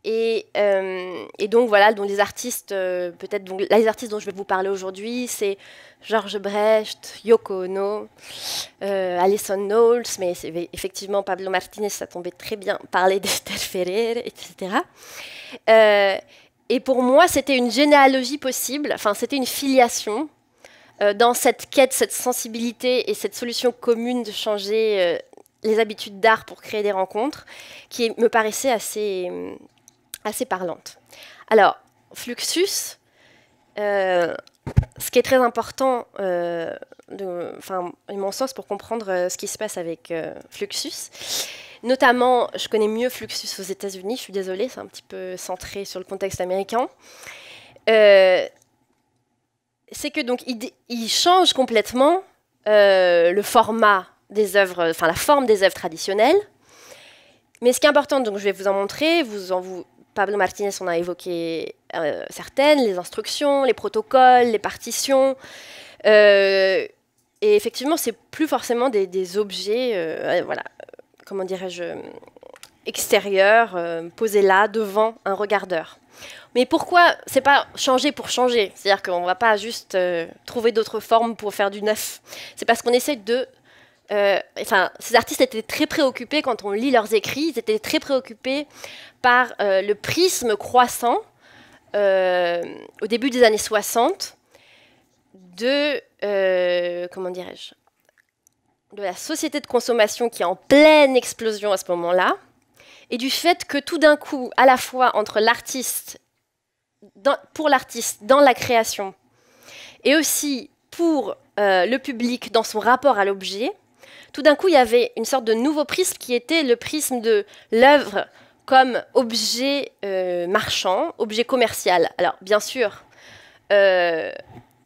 Euh, et, donc voilà, donc les artistes, euh, peut-être les artistes dont je vais vous parler aujourd'hui, c'est Georges Brecht, Yoko Ono, euh, Alison Knowles, mais effectivement Pablo Martinez, ça tombait très bien, parler d'Esther Ferrer, etc. et pour moi, c'était une généalogie possible, enfin c'était une filiation dans cette quête, cette sensibilité et cette solution commune de changer les habitudes d'art pour créer des rencontres, qui me paraissait assez, assez parlante. Alors, Fluxus, euh, ce qui est très important, euh, de, à mon sens, pour comprendre euh, ce qui se passe avec euh, Fluxus, notamment, je connais mieux Fluxus aux États-Unis, je suis désolée, c'est un petit peu centré sur le contexte américain. c'est que donc, il, il change complètement le format des œuvres, enfin la forme des œuvres traditionnelles. Mais ce qui est important, donc je vais vous en montrer, vous en vous Pablo Martinez en a évoqué euh, certaines, les instructions, les protocoles, les partitions. Euh, et effectivement, c'est plus forcément des, objets, euh, voilà, comment dirais-je, extérieurs, posés là, devant un regardeur. Mais pourquoi C'est pas changer pour changer. C'est-à-dire qu'on va pas juste trouver d'autres formes pour faire du neuf. C'est parce qu'on essaie de euh, enfin, ces artistes étaient très préoccupés, quand on lit leurs écrits, ils étaient très préoccupés par euh, le prisme croissant euh, au début des années 60 de, comment dirais-je, de la société de consommation qui est en pleine explosion à ce moment-là, et du fait que tout d'un coup, à la fois entre l'artiste, pour l'artiste, dans la création, et aussi pour le public dans son rapport à l'objet, tout d'un coup, il y avait une sorte de nouveau prisme qui était le prisme de l'œuvre comme objet euh, marchand, objet commercial. Alors, bien sûr, euh,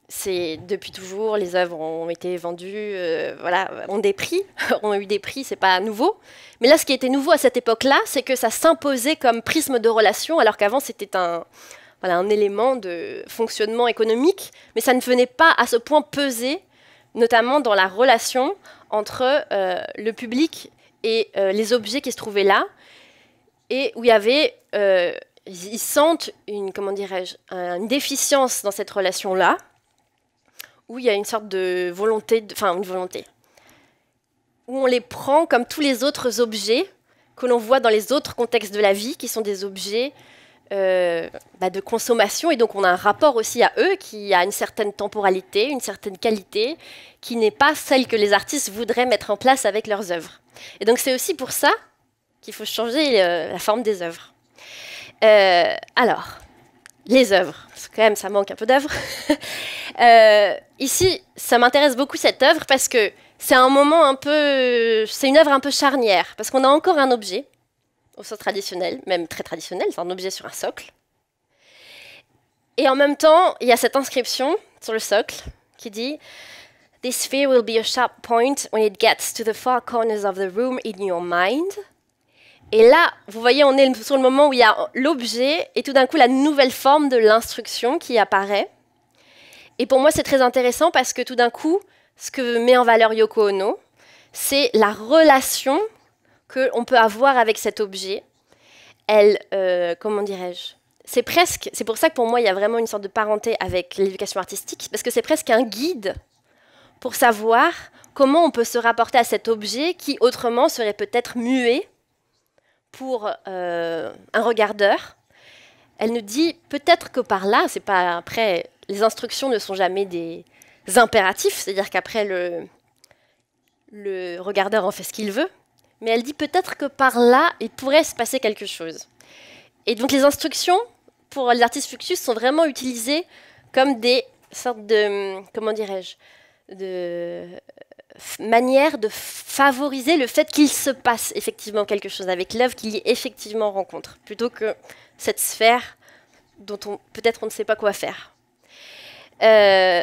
c'est depuis toujours, les œuvres ont été vendues, euh, voilà, ont des prix, ont eu des prix, c'est pas nouveau. Mais là, ce qui était nouveau à cette époque-là, c'est que ça s'imposait comme prisme de relation, alors qu'avant, c'était un élément de fonctionnement économique, mais ça ne venait pas à ce point peser, notamment dans la relation entre euh, le public et euh, les objets qui se trouvaient là, et où il y avait, euh, ils sentent une, comment dirais-je, une déficience dans cette relation-là, où il y a une sorte de volonté, enfin une volonté, où on les prend comme tous les autres objets que l'on voit dans les autres contextes de la vie, qui sont des objets euh, bah, de consommation et donc on a un rapport aussi à eux qui a une certaine temporalité, une certaine qualité qui n'est pas celle que les artistes voudraient mettre en place avec leurs œuvres. Et donc c'est aussi pour ça qu'il faut changer euh, la forme des œuvres. Euh, alors, les œuvres, parce que quand même ça manque un peu d'œuvres. ici, ça m'intéresse beaucoup cette œuvre parce que c'est un moment un peu, c'est une œuvre un peu charnière parce qu'on a encore un objet au sens traditionnel, même très traditionnel, c'est un objet sur un socle. Et en même temps, il y a cette inscription sur le socle qui dit This sphere will be a sharp point when it gets to the far corners of the room in your mind. Et là, vous voyez, on est sur le moment où il y a l'objet et tout d'un coup la nouvelle forme de l'instruction qui apparaît. Et pour moi, c'est très intéressant parce que tout d'un coup, ce que met en valeur Yoko Ono, c'est la relation qu'on peut avoir avec cet objet, elle, euh, comment dirais-je C'est presque, c'est pour ça que pour moi, il y a vraiment une sorte de parenté avec l'éducation artistique, parce que c'est presque un guide pour savoir comment on peut se rapporter à cet objet qui autrement serait peut-être muet pour euh, un regardeur. Elle nous dit peut-être que par là, c'est pas après, les instructions ne sont jamais des impératifs, c'est-à-dire qu'après le, le regardeur en fait ce qu'il veut, mais elle dit peut-être que par là, il pourrait se passer quelque chose. Et donc les instructions pour les artistes fluxus sont vraiment utilisées comme des sortes de, comment dirais-je, de manière de favoriser le fait qu'il se passe effectivement quelque chose avec l'œuvre, qu'il y effectivement rencontre, plutôt que cette sphère dont peut-être on ne sait pas quoi faire. Euh,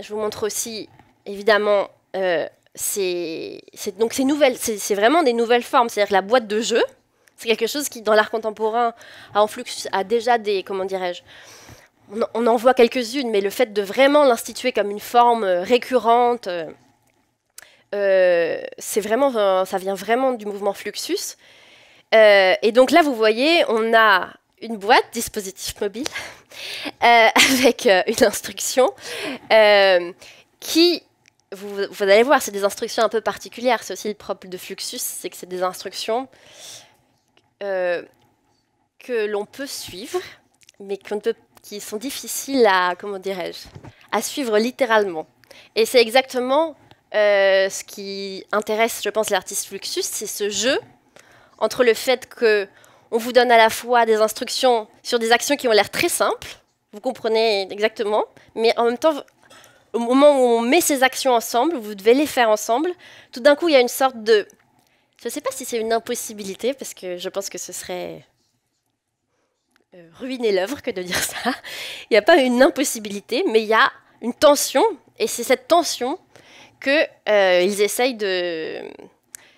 je vous montre aussi, évidemment, euh, c'est donc c'est nouvelle, c'est vraiment des nouvelles formes. C'est-à-dire la boîte de jeu, c'est quelque chose qui dans l'art contemporain a en flux a déjà des comment dirais-je on, en voit quelques-unes, mais le fait de vraiment l'instituer comme une forme euh, récurrente, euh, euh, c'est vraiment ça vient vraiment du mouvement Fluxus. et donc là, vous voyez, on a une boîte, dispositif mobile, avec une instruction qui vous, allez voir, c'est des instructions un peu particulières. C'est aussi le propre de Fluxus, c'est que c'est des instructions euh, que l'on peut suivre, mais qui sont difficiles à, comment dirais-je, à suivre littéralement. Et c'est exactement euh, ce qui intéresse, je pense, l'artiste Fluxus, c'est ce jeu entre le fait que on vous donne à la fois des instructions sur des actions qui ont l'air très simples, vous comprenez exactement, mais en même temps, au moment où on met ces actions ensemble, vous devez les faire ensemble, tout d'un coup, il y a une sorte de... Je ne sais pas si c'est une impossibilité, parce que je pense que ce serait euh, ruiner l'œuvre que de dire ça. Il n'y a pas une impossibilité, mais il y a une tension, et c'est cette tension qu'ils euh, de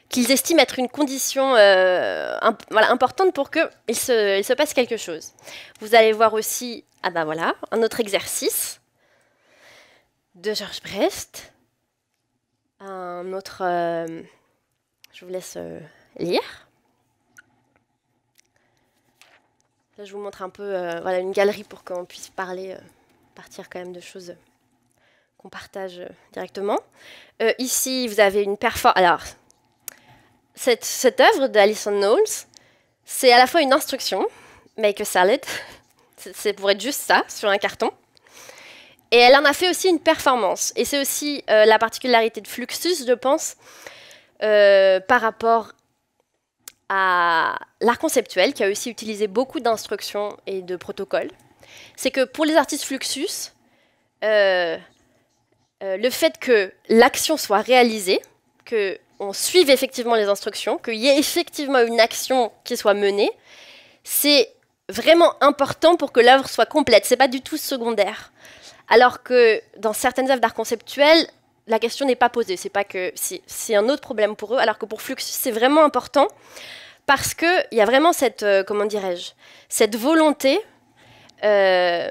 qu'ils estiment être une condition euh, voilà, importante pour qu'il se, il se passe quelque chose. Vous allez voir aussi, ah ben voilà, un autre exercice de Georges Brest. Un autre, euh, je vous laisse euh, lire. Là, je vous montre un peu euh, voilà, une galerie pour qu'on puisse parler, partir quand même de choses qu'on partage directement. ici, vous avez une performance. Alors, cette, cette œuvre d'Alison Knowles, c'est à la fois une instruction, make a salad, c'est pour être juste ça, sur un carton, et elle en a fait aussi une performance. Et c'est aussi euh, la particularité de Fluxus, je pense, euh, par rapport à l'art conceptuel, qui a aussi utilisé beaucoup d'instructions et de protocoles. C'est que pour les artistes Fluxus, euh, le fait que l'action soit réalisée, que on suive effectivement les instructions, qu'il y ait effectivement une action qui soit menée, c'est vraiment important pour que l'œuvre soit complète. C'est pas du tout secondaire. Alors que dans certaines œuvres d'art conceptuel, la question n'est pas posée. C'est pas que c'est un autre problème pour eux, alors que pour Fluxus, c'est vraiment important parce que il y a vraiment cette euh, comment dirais-je cette volonté euh,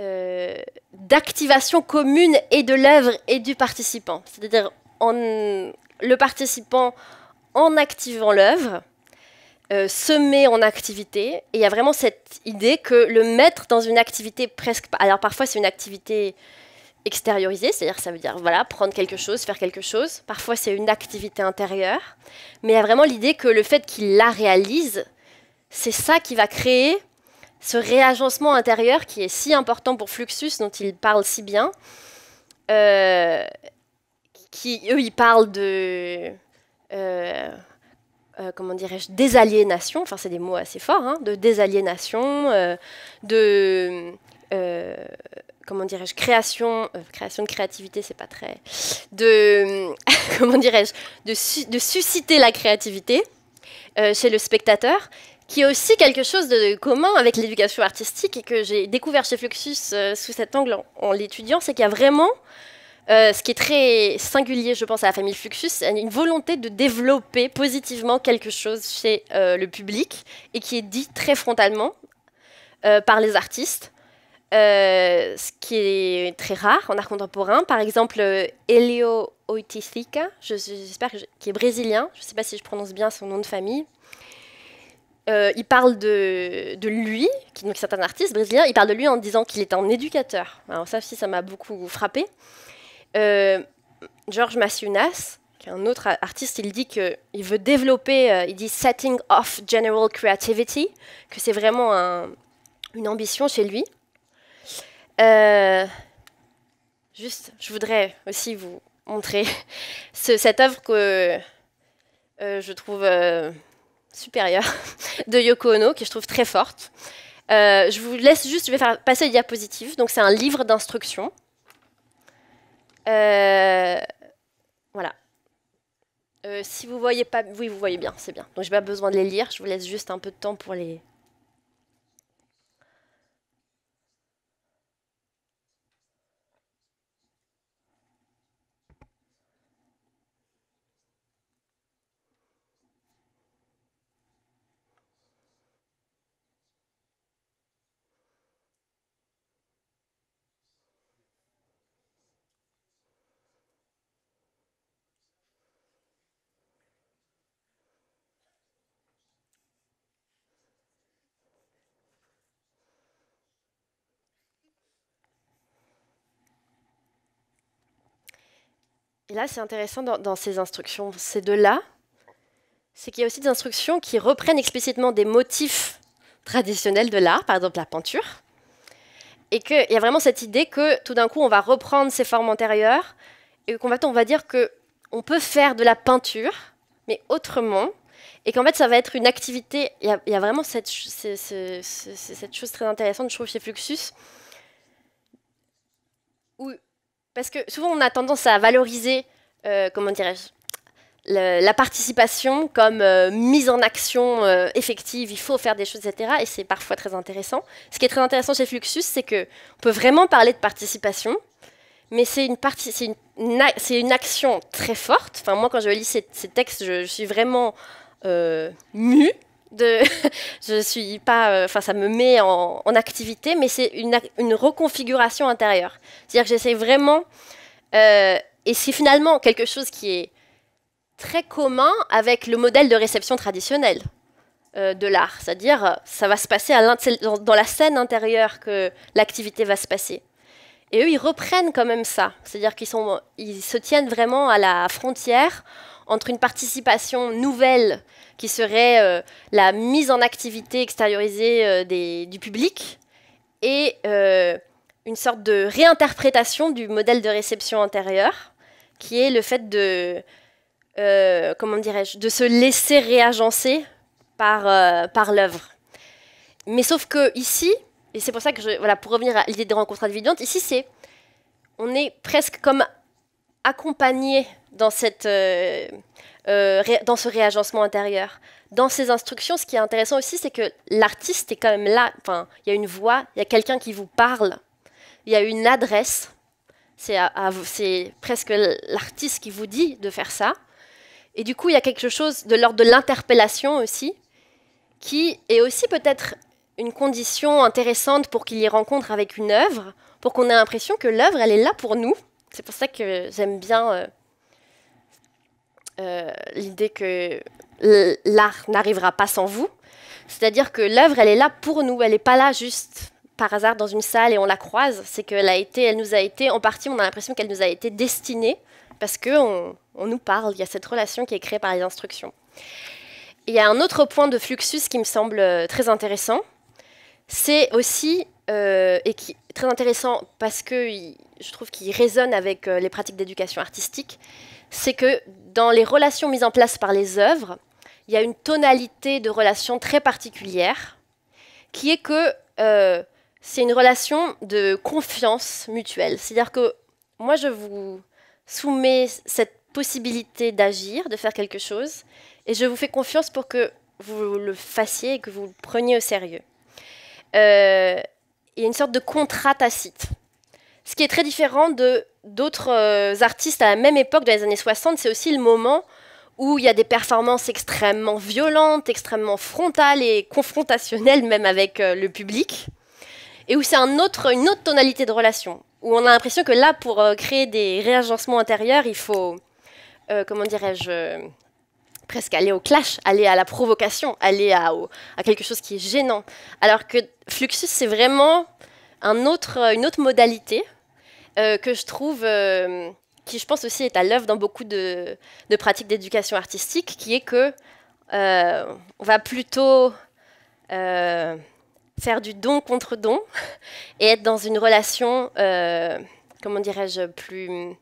euh, d'activation commune et de l'œuvre et du participant. C'est-à-dire le participant en activant l'œuvre euh, se met en activité. Et il y a vraiment cette idée que le mettre dans une activité presque... Alors parfois c'est une activité extériorisée, c'est-à-dire ça veut dire voilà prendre quelque chose, faire quelque chose. Parfois c'est une activité intérieure. Mais il y a vraiment l'idée que le fait qu'il la réalise, c'est ça qui va créer ce réagencement intérieur qui est si important pour Fluxus, dont il parle si bien, euh, qui, eux, ils parlent de... Euh, euh, comment dirais-je, désaliénation, enfin c'est des mots assez forts, hein, de désaliénation, euh, de, euh, comment dirais-je, création, création de créativité, c'est pas très, de, comment dirais-je, de, susciter la créativité chez le spectateur, qui est aussi quelque chose de commun avec l'éducation artistique et que j'ai découvert chez Fluxus sous cet angle en, en l'étudiant, c'est qu'il y a vraiment euh, ce qui est très singulier, je pense, à la famille Fluxus, une volonté de développer positivement quelque chose chez euh, le public et qui est dit très frontalement euh, par les artistes, ce qui est très rare en art contemporain. Par exemple, Elio Oiticica, j'espère qui est brésilien, je ne sais pas si je prononce bien son nom de famille. il parle de, lui, qui, donc un artiste brésilien, il parle de lui en disant qu'il est un éducateur. Alors ça aussi, ça m'a beaucoup frappé. Euh, George Massunas, qui est un autre artiste, il dit qu'il veut développer, euh, il dit setting off general creativity, que c'est vraiment une ambition chez lui. Euh, juste, je voudrais aussi vous montrer cette œuvre que je trouve supérieure de Yoko Ono, que je trouve très forte. je vous laisse juste, je vais faire passer le diapositives. Donc c'est un livre d'instructions euh, voilà. Euh, si vous voyez pas, oui, vous voyez bien, c'est bien. Donc j'ai pas besoin de les lire. Je vous laisse juste un peu de temps pour les Et là, c'est intéressant dans, ces instructions, ces deux-là, c'est qu'il y a aussi des instructions qui reprennent explicitement des motifs traditionnels de l'art, par exemple la peinture, et qu'il y a vraiment cette idée que tout d'un coup, on va reprendre ces formes antérieures, et qu'on va, on va dire que on peut faire de la peinture, mais autrement, et qu'en fait, ça va être une activité. Il y a, vraiment cette, cette chose très intéressante, je trouve, chez Fluxus, où parce que souvent, on a tendance à valoriser, euh, comment dirais-je, la participation comme euh, mise en action euh, effective, il faut faire des choses, etc. Et c'est parfois très intéressant. Ce qui est très intéressant chez Fluxus, c'est qu'on peut vraiment parler de participation, mais c'est une, action très forte. Enfin, moi, quand je lis ces, textes, je, suis vraiment mue de je suis pas euh, enfin ça me met en, activité mais c'est une, reconfiguration intérieure c'est-à-dire que j'essaie vraiment euh, et c'est finalement quelque chose qui est très commun avec le modèle de réception traditionnel euh, de l'art c'est-à-dire ça va se passer dans, la scène intérieure que l'activité va se passer et eux ils reprennent quand même ça c'est-à-dire qu'ils se tiennent vraiment à la frontière entre une participation nouvelle qui serait euh, la mise en activité extériorisée euh, du public et euh, une sorte de réinterprétation du modèle de réception antérieur qui est le fait de comment dirais-je de se laisser réagencer par, par l'œuvre. Mais sauf que ici, et c'est pour ça que je, voilà pour revenir à l'idée des rencontres individuelles, ici c'est on est presque comme accompagné dans, cette, euh, euh, dans ce réagencement intérieur. Dans ces instructions, ce qui est intéressant aussi, c'est que l'artiste est quand même là. Enfin, il y a une voix, il y a quelqu'un qui vous parle, il y a une adresse. C'est presque l'artiste qui vous dit de faire ça. Et du coup, il y a quelque chose de l'ordre de l'interpellation aussi, qui est aussi peut-être une condition intéressante pour qu'il y ait rencontre avec une œuvre, pour qu'on ait l'impression que l'œuvre, elle est là pour nous. C'est pour ça que j'aime bien euh, euh, l'idée que l'art n'arrivera pas sans vous. C'est-à-dire que l'œuvre, elle est là pour nous, elle n'est pas là juste par hasard dans une salle et on la croise. C'est qu'elle a été, elle nous a été, en partie, on a l'impression qu'elle nous a été destinée parce qu'on nous parle. Il y a cette relation qui est créée par les instructions. Il y a un autre point de Fluxus qui me semble euh, très intéressant. C'est aussi euh, et qui très intéressant parce que je trouve qu'il résonne avec les pratiques d'éducation artistique c'est que dans les relations mises en place par les œuvres, il y a une tonalité de relation très particulière, qui est que euh, c'est une relation de confiance mutuelle. C'est-à-dire que moi, je vous soumets cette possibilité d'agir, de faire quelque chose, et je vous fais confiance pour que vous le fassiez et que vous le preniez au sérieux. Euh, il y a une sorte de contrat tacite. Ce qui est très différent de d'autres euh, artistes à la même époque, dans les années 60, c'est aussi le moment où il y a des performances extrêmement violentes, extrêmement frontales et confrontationnelles même avec euh, le public, et où c'est un autre, une autre tonalité de relation, où on a l'impression que là, pour euh, créer des réagencements intérieurs, il faut, comment dirais-je, presque aller au clash, aller à la provocation, aller à, à quelque chose qui est gênant, alors que Fluxus, c'est vraiment un autre, une autre modalité euh, que je trouve, euh, qui je pense aussi est à l'œuvre dans beaucoup de, pratiques d'éducation artistique, qui est que euh, on va plutôt faire du don contre don et être dans une relation, comment dirais-je, plus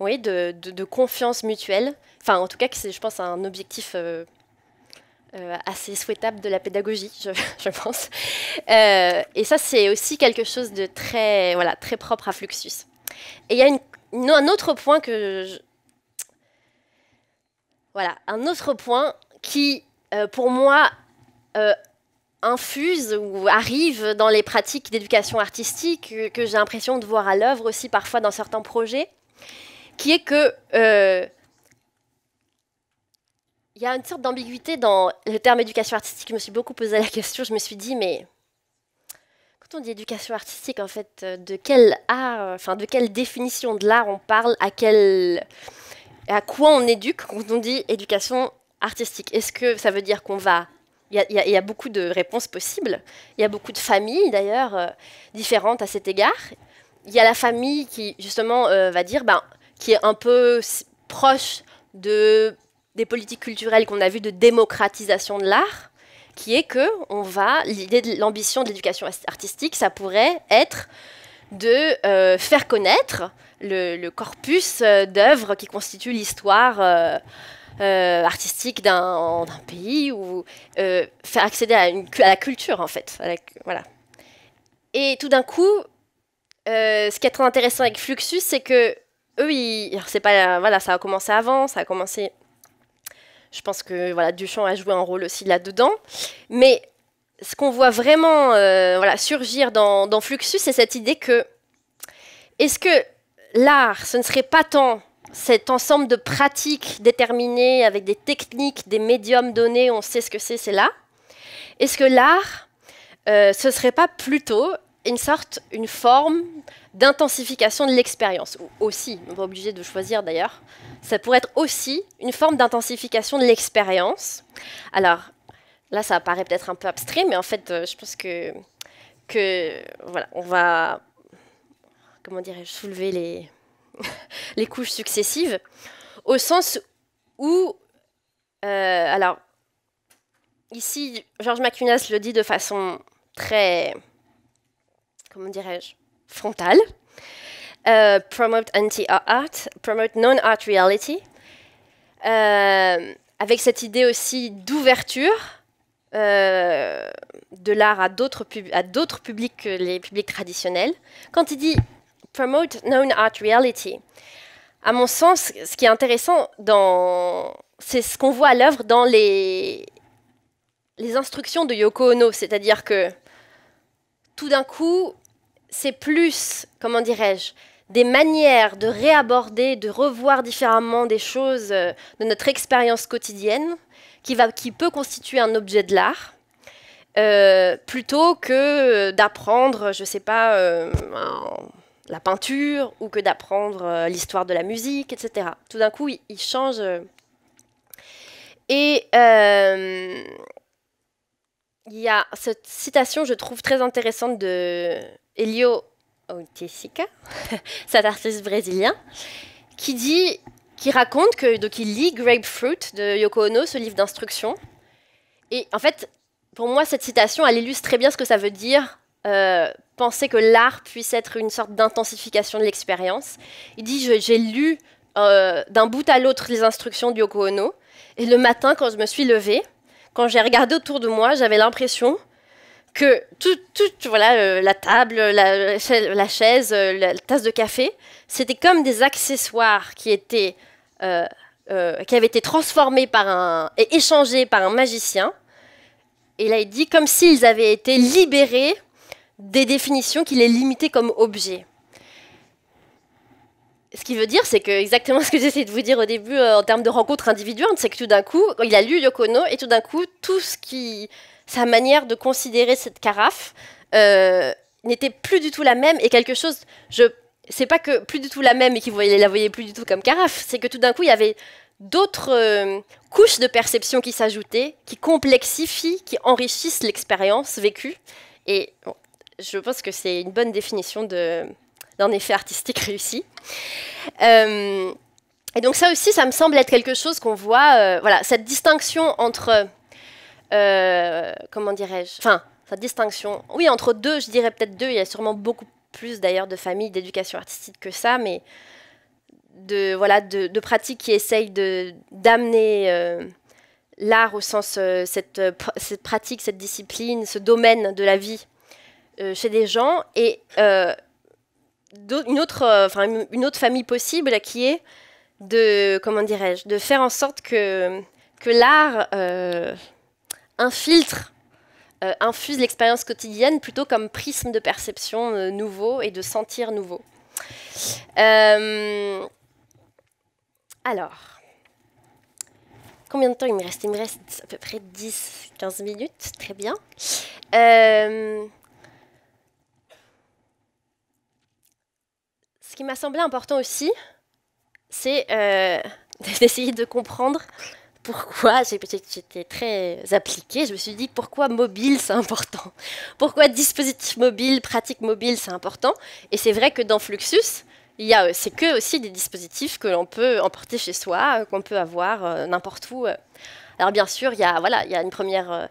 oui, de, confiance mutuelle. Enfin, en tout cas, c'est, je pense, un objectif euh, assez souhaitable de la pédagogie, je, pense. Euh, et ça, c'est aussi quelque chose de très, voilà, très propre à Fluxus. Et il y a un autre point que... Voilà, un autre point qui, euh, pour moi, infuse ou arrive dans les pratiques d'éducation artistique que j'ai l'impression de voir à l'œuvre aussi parfois dans certains projets, qui est que il y a une sorte d'ambiguïté dans le terme éducation artistique. Je me suis beaucoup posé la question. Je me suis dit, mais quand on dit éducation artistique, en fait, euh, de quel art, euh, enfin, de quelle définition de l'art on parle, à quel, à quoi on éduque quand on dit éducation artistique Est-ce que ça veut dire qu'on va il y, a beaucoup de réponses possibles. Il y a beaucoup de familles d'ailleurs euh, différentes à cet égard. Il y a la famille qui justement va dire, ben, qui est un peu proche de des politiques culturelles qu'on a vues de démocratisation de l'art, qui est que on va l'idée de l'ambition de l'éducation artistique, ça pourrait être de euh, faire connaître le, corpus euh, d'œuvres qui constitue l'histoire euh, artistique d'un pays ou faire accéder à, la culture en fait. voilà. Et tout d'un coup, ce qui est très intéressant avec Fluxus, c'est que eux, ils, pas voilà, ça a commencé avant, ça a commencé je pense que voilà, Duchamp a joué un rôle aussi là-dedans. Mais ce qu'on voit vraiment euh, surgir dans, Fluxus, c'est cette idée que est-ce que l'art, ce ne serait pas tant cet ensemble de pratiques déterminées avec des techniques, des médiums donnés, on sait ce que c'est, c'est là. Est-ce que l'art, euh, ce serait pas plutôt une sorte, une forme d'intensification de l'expérience Aussi, on va pas obligé de choisir d'ailleurs, ça pourrait être aussi une forme d'intensification de l'expérience. Alors, là, ça paraît peut-être un peu abstrait, mais en fait, euh, je pense que, voilà, on va, comment dirais soulever les, couches successives, au sens où, euh, alors, ici, Georges Macunas le dit de façon très, comment dirais-je, frontale. Uh, promote anti-art, promote non-art reality, um, avec cette idée aussi d'ouverture uh, de l'art à d'autres publics que les publics traditionnels. Quand il dit promote non-art reality, à mon sens, ce qui est intéressant, c'est ce qu'on voit à l'œuvre dans les, les instructions de Yoko Ono, c'est-à-dire que tout d'un coup, c'est plus, comment dirais-je, des manières de réaborder, de revoir différemment des choses euh, de notre expérience quotidienne, qui, peut constituer un objet de l'art. Euh, plutôt que d'apprendre, je ne sais pas, euh, la peinture ou que d'apprendre l'histoire de la musique, etc. Tout d'un coup, il, change. Et il y a cette citation, je trouve très intéressante, de Elio Oh, jessica, cet artiste brésilien, qui dit, qui raconte que donc lit Grapefruit de Yoko Ono, ce livre d'instruction. Et en fait, pour moi, cette citation, elle illustre très bien ce que ça veut dire euh, penser que l'art puisse être une sorte d'intensification de l'expérience. Il dit j'ai lu euh, d'un bout à l'autre les instructions de Yoko Ono et le matin quand je me suis levée, quand j'ai regardé autour de moi, j'avais l'impression que tout, voilà, euh, la table, la, chaise, euh, la, tasse de café, c'était comme des accessoires qui étaient, euh, qui avaient été transformés par un et échangés par un magicien. Et là, il dit comme s'ils avaient été libérés des définitions qui les limitaient comme objets. Ce qui veut dire, c'est que exactement ce que j'essayais de vous dire au début en termes de rencontre individuelle, c'est que tout d'un coup, il a lu Yokono et tout d'un coup, tout ce qui sa manière de considérer cette carafe euh, n'était plus du tout la même et quelque chose, je c'est pas que plus du tout la même et qu'il voyait, la voyait plus du tout comme carafe, c'est que tout d'un coup il y avait d'autres euh, couches de perception qui s'ajoutaient, qui complexifient, qui enrichissent l'expérience vécue. Et je pense que c'est une bonne définition d'un effet artistique réussi. Euh, et donc ça aussi, ça me semble être quelque chose qu'on voit, voilà, cette distinction entre euh, comment dirais-je, enfin, sa distinction. Oui, entre deux, je dirais peut-être deux. Il y a sûrement beaucoup plus d'ailleurs de familles d'éducation artistique que ça, mais de voilà de, pratiques qui essayent de d'amener euh, l'art au sens euh, cette, cette pratique, cette discipline, ce domaine de la vie chez des gens et une autre enfin une autre famille possible qui est de comment dirais-je de faire en sorte que que l'art un filtre euh, infuse l'expérience quotidienne plutôt comme prisme de perception euh, nouveau et de sentir nouveau. Euh, alors, combien de temps il me reste Il me reste à peu près 10-15 minutes, très bien. ce qui m'a semblé important aussi, c'est d'essayer de comprendre pourquoi, j'étais très appliquée, je me suis dit pourquoi mobile c'est important, pourquoi dispositif mobile, pratique mobile c'est important. Et c'est vrai que dans Fluxus, il y c'est que aussi des dispositifs que l'on peut emporter chez soi, euh, qu'on peut avoir euh, n'importe où. Euh. Alors bien sûr, il y a, voilà, il y une première...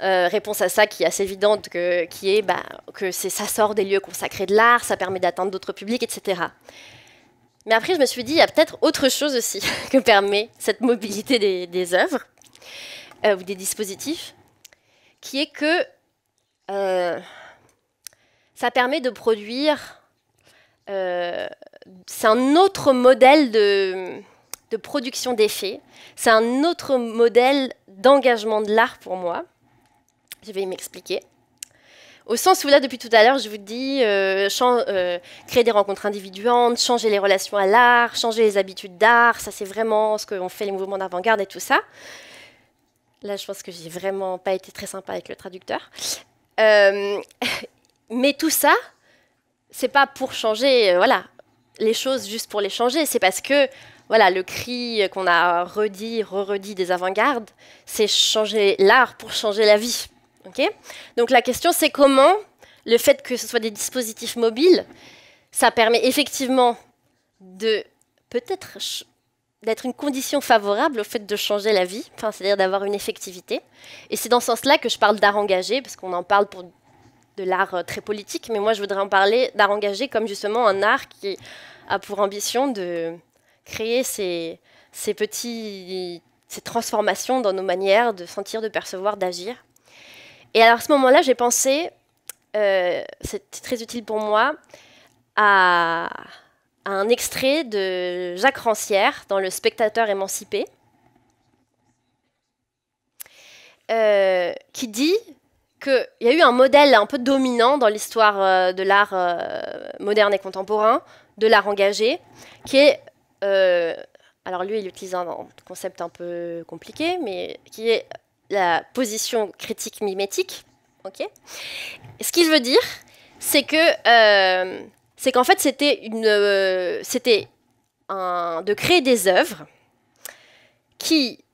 réponse à ça qui est assez évidente, que, qui est bah, que c'est, ça sort des lieux consacrés de l'art, ça permet d'atteindre d'autres publics, etc. Mais après, je me suis dit, il y a peut-être autre chose aussi que permet cette mobilité des, œuvres euh, ou des dispositifs, qui est que euh, ça permet de produire... Euh, c'est un autre modèle de, de production d'effets, c'est un autre modèle d'engagement de l'art pour moi. Je vais m'expliquer. Au sens où là, depuis tout à l'heure, je vous dis, euh, euh, créer des rencontres individuantes, changer les relations à l'art, changer les habitudes d'art, ça c'est vraiment ce qu'on fait les mouvements d'avant-garde et tout ça. Là, je pense que j'ai vraiment pas été très sympa avec le traducteur. Euh, mais tout ça, c'est pas pour changer, voilà, les choses juste pour les changer. C'est parce que, voilà, le cri qu'on a redit, re-redit des avant-gardes, c'est changer l'art pour changer la vie. Donc la question, c'est comment le fait que ce soit des dispositifs mobiles, ça permet effectivement de peut-être d'être une condition favorable au fait de changer la vie, enfin, c'est-à-dire d'avoir une effectivité. Et c'est dans ce sens-là que je parle d'art engagé, parce qu'on en parle pour de l'art euh, très politique, mais moi je voudrais en parler d'art engagé comme justement un art qui a pour ambition de créer ces, ces petits, ces transformations dans nos manières de sentir, de percevoir, d'agir. Et alors à ce moment-là, j'ai pensé, euh, c'était très utile pour moi, à, un extrait de Jacques Rancière dans Le Spectateur émancipé, euh, qui dit qu'il y a eu un modèle un peu dominant dans l'histoire euh, de l'art moderne et contemporain, de l'art engagé, qui est... alors lui, il utilise un concept un peu compliqué, mais qui est la position critique mimétique. Ce qu'il veut dire, c'est que euh, c'est qu'en fait c'était euh, de créer des œuvres qui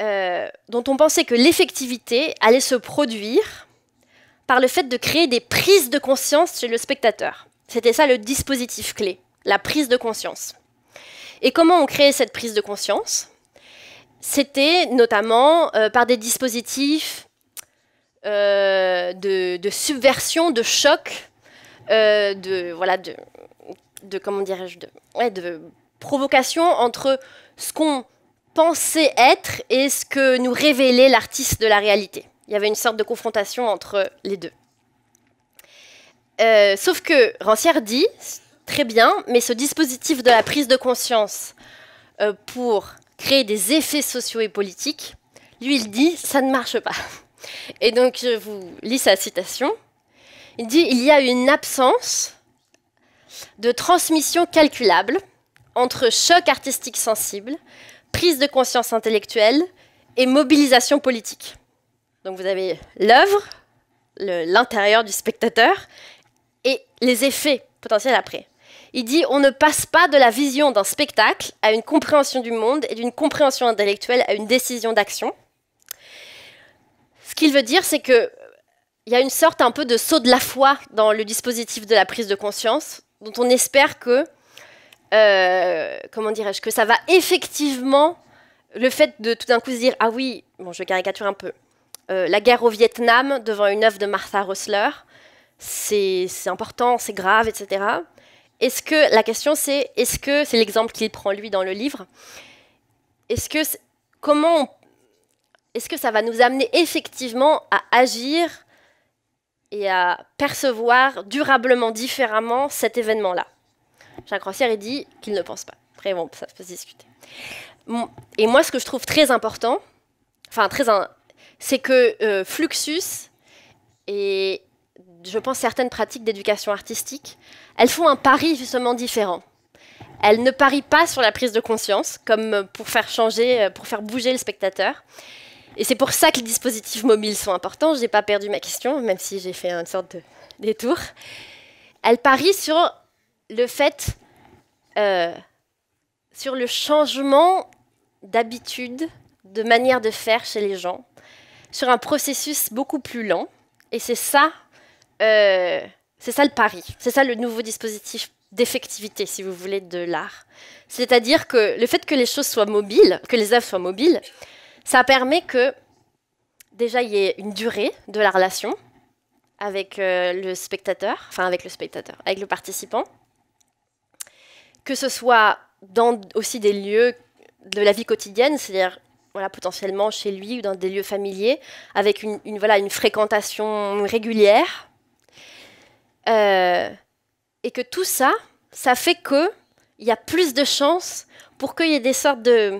euh, dont on pensait que l'effectivité allait se produire par le fait de créer des prises de conscience chez le spectateur. C'était ça le dispositif clé, la prise de conscience. Et comment on créait cette prise de conscience c'était notamment euh, par des dispositifs euh, de, subversion, de choc, euh, de voilà, de, de comment dirais-je, de, de provocation entre ce qu'on pensait être et ce que nous révélait l'artiste de la réalité. Il y avait une sorte de confrontation entre les deux. sauf que Rancière dit très bien, mais ce dispositif de la prise de conscience pour créer des effets sociaux et politiques, lui, il dit, ça ne marche pas. Et donc, je vous lis sa citation. Il dit, il y a une absence de transmission calculable entre choc artistique sensible, prise de conscience intellectuelle et mobilisation politique. Donc vous avez l'œuvre, l'intérieur du spectateur et les effets potentiels après. Il dit on ne passe pas de la vision d'un spectacle à une compréhension du monde et d'une compréhension intellectuelle à une décision d'action. Ce qu'il veut dire, c'est que il y a une sorte un peu de saut de la foi dans le dispositif de la prise de conscience, dont on espère que, euh, comment dirais-je, que ça va effectivement le fait de tout d'un coup se dire ah oui, bon, je caricature un peu, euh, la guerre au Vietnam devant une œuvre de Martha Rosler, c'est important, c'est grave, etc. Est-ce que la question c'est est-ce que c'est l'exemple qu'il prend lui dans le livre Est-ce que comment est-ce que ça va nous amener effectivement à agir et à percevoir durablement différemment cet événement-là Jacques Rancière dit qu'il ne pense pas. Après bon, ça peut se discuter. Et moi ce que je trouve très important, enfin très c'est que euh, Fluxus et je pense, certaines pratiques d'éducation artistique, elles font un pari justement différent. Elles ne parient pas sur la prise de conscience, comme euh, pour faire changer, euh, pour faire bouger le spectateur. Et c'est pour ça que les dispositifs mobiles sont importants. Je n'ai pas perdu ma question, même si j'ai fait une sorte de détour. Elles parient sur le fait, euh, sur le changement d'habitude, de manière de faire chez les gens, sur un processus beaucoup plus lent. Et c'est ça euh, c'est ça le pari, c'est ça le nouveau dispositif d'effectivité, si vous voulez, de l'art. C'est-à-dire que le fait que les choses soient mobiles, que les œuvres soient mobiles, ça permet que déjà il y ait une durée de la relation avec euh, le spectateur, enfin avec le spectateur, avec le participant, que ce soit dans aussi des lieux de la vie quotidienne, c'est-à-dire voilà, potentiellement chez lui ou dans des lieux familiers, avec une voilà, une fréquentation régulière, euh, et que tout ça, ça fait que il y a plus de chances pour qu'il y ait des sortes de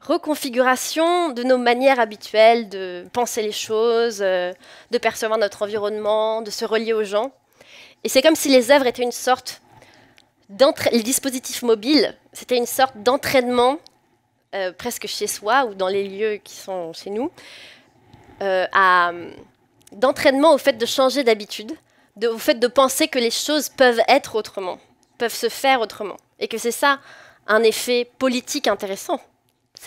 reconfiguration de nos manières habituelles de penser les choses, euh, de percevoir notre environnement, de se relier aux gens. Et c'est comme si les œuvres étaient une sorte les dispositifs mobiles, c'était une sorte d'entraînement euh, presque chez soi ou dans les lieux qui sont chez nous, d'entraînement au fait de changer d'habitude au fait de penser que les choses peuvent être autrement, peuvent se faire autrement. Et que c'est ça un effet politique intéressant.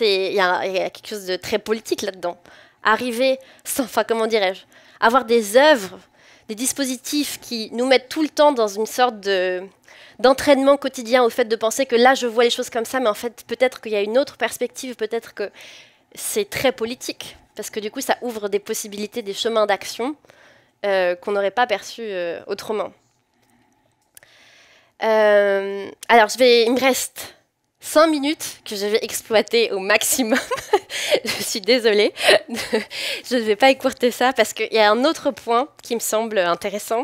Il y, a quelque chose de très politique là-dedans. Arriver, sans, enfin comment dirais-je, avoir des œuvres, des dispositifs qui nous mettent tout le temps dans une sorte de d'entraînement quotidien au fait de penser que là je vois les choses comme ça, mais en fait peut-être qu'il y a une autre perspective, peut-être que c'est très politique, parce que du coup ça ouvre des possibilités, des chemins d'action euh, qu'on n'aurait pas perçu euh, autrement. Euh, alors, je vais, il me reste 5 minutes que je vais exploiter au maximum. je suis désolée, je ne vais pas écourter ça parce qu'il y a un autre point qui me semble intéressant,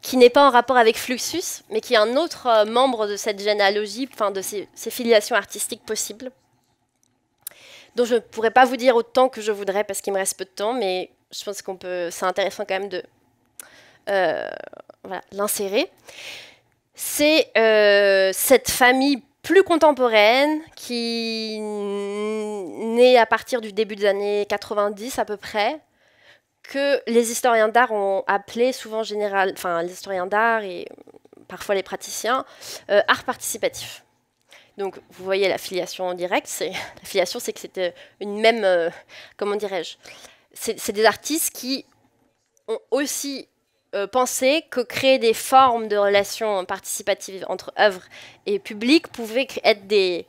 qui n'est pas en rapport avec Fluxus, mais qui est un autre membre de cette généalogie, enfin de ces, ces filiations artistiques possibles dont je ne pourrais pas vous dire autant que je voudrais parce qu'il me reste peu de temps, mais je pense qu'on peut, c'est intéressant quand même de euh, l'insérer. c'est euh, cette famille plus contemporaine qui naît à partir du début des années 90 à peu près, que les historiens d'art ont appelé souvent général, enfin les historiens d'art et parfois les praticiens, euh, art participatif. Donc vous voyez la filiation en direct, c'est la filiation c'est que c'était une même, comment dirais-je, c'est des artistes qui ont aussi euh, pensé que créer des formes de relations participatives entre œuvres et public pouvait être des,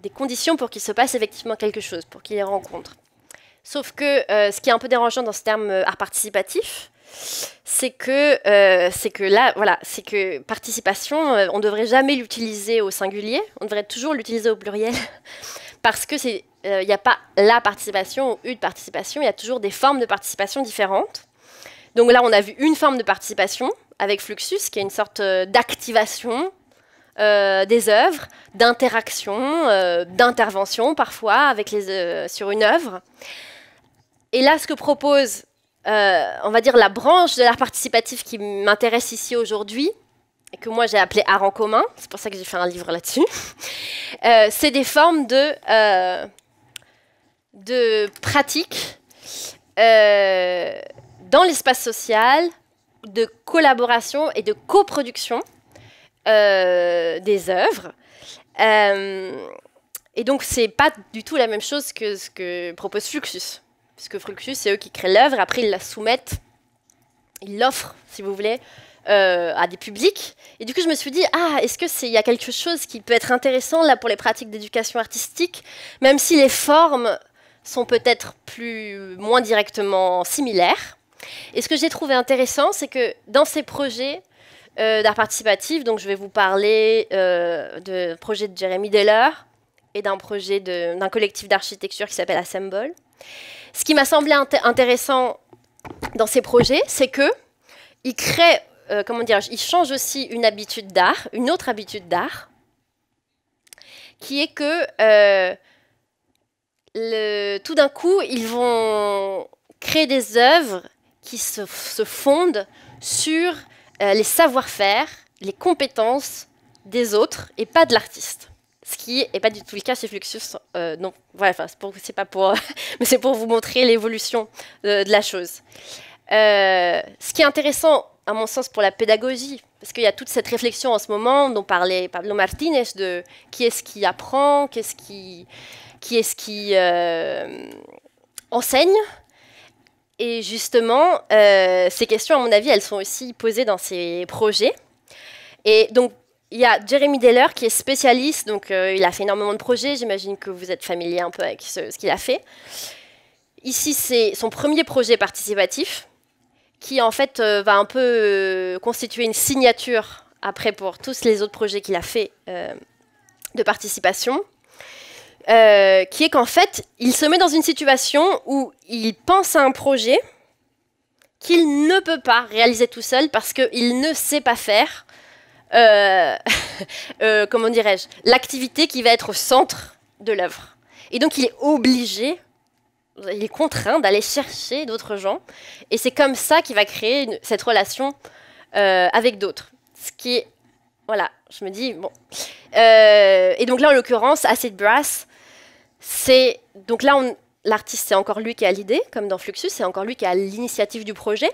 des conditions pour qu'il se passe effectivement quelque chose, pour qu'il les rencontre. Sauf que euh, ce qui est un peu dérangeant dans ce terme euh, art participatif, c'est que, c'est que là, voilà, c'est que participation, on ne devrait jamais l'utiliser au singulier, on devrait toujours l'utiliser au pluriel, parce que c'est, il n'y a pas la participation ou une participation, il y a toujours des formes de participation différentes. Donc là, on a vu une forme de participation avec Fluxus, qui est une sorte euh, d'activation euh, des œuvres, d'interaction, euh, d'intervention parfois avec les, sur une œuvre. Et là, ce que propose, on va dire, la branche de l'art participatif qui m'intéresse ici aujourd'hui, et que moi j'ai appelé art en commun, c'est pour ça que j'ai fait un livre là-dessus, c'est des formes de, de pratiques euh, dans l'espace social, de collaboration et de coproduction euh, des œuvres. Euh, et donc, c'est pas du tout la même chose que ce que propose Fluxus. Puisque Fluxus, c'est eux qui créent l'œuvre, après ils la soumettent, ils l'offrent, si vous voulez, à des publics. Et du coup, je me suis dit, ah, est-ce que c'est il y a quelque chose qui peut être intéressant là pour les pratiques d'éducation artistique, même si les formes sont peut-être plus moins directement similaires. Et ce que j'ai trouvé intéressant, c'est que dans ces projets euh, d'art participatif, donc je vais vous parler euh, de projet de Jeremy Deller et d'un projet d'un collectif d'architecture qui s'appelle Assemble. Ce qui m'a semblé intéressant dans ces projets, c'est que ils créent, euh, comment dire, ils changent aussi une habitude d'art, une autre habitude d'art, qui est que le, tout d'un coup, ils vont créer des œuvres qui se, fondent sur euh, les savoir-faire, les compétences des autres et pas de l'artiste. Ce qui n'est pas du tout le cas chez Fluxus. Euh, non, voilà, c'est pas pour. mais c'est pour vous montrer l'évolution de, la chose. Euh, ce qui est intéressant, à mon sens, pour la pédagogie, parce qu'il y a toute cette réflexion en ce moment dont parlait Pablo Martinez de qui est-ce qui apprend, qu'est-ce qui qui est-ce qui euh, enseigne. Et justement, euh, ces questions, à mon avis, elles sont aussi posées dans ces projets. Et donc, il y a Jeremy Deller qui est spécialiste, donc euh, il a fait énormément de projets, j'imagine que vous êtes familier un peu avec ce, qu'il a fait. Ici, c'est son premier projet participatif qui en fait va un peu constituer une signature après pour tous les autres projets qu'il a fait de participation. Euh, qui est qu'en fait, il se met dans une situation où il pense à un projet qu'il ne peut pas réaliser tout seul parce qu'il ne sait pas faire, euh, euh, comment dirais-je, l'activité qui va être au centre de l'œuvre. Et donc il est obligé, il est contraint d'aller chercher d'autres gens. Et c'est comme ça qu'il va créer cette relation avec d'autres. Ce qui est, voilà, je me dis, bon, euh, et donc là, en l'occurrence, Acid Brass, c'est. Donc là, l'artiste, c'est encore lui qui a l'idée, comme dans Fluxus, c'est encore lui qui a l'initiative du projet.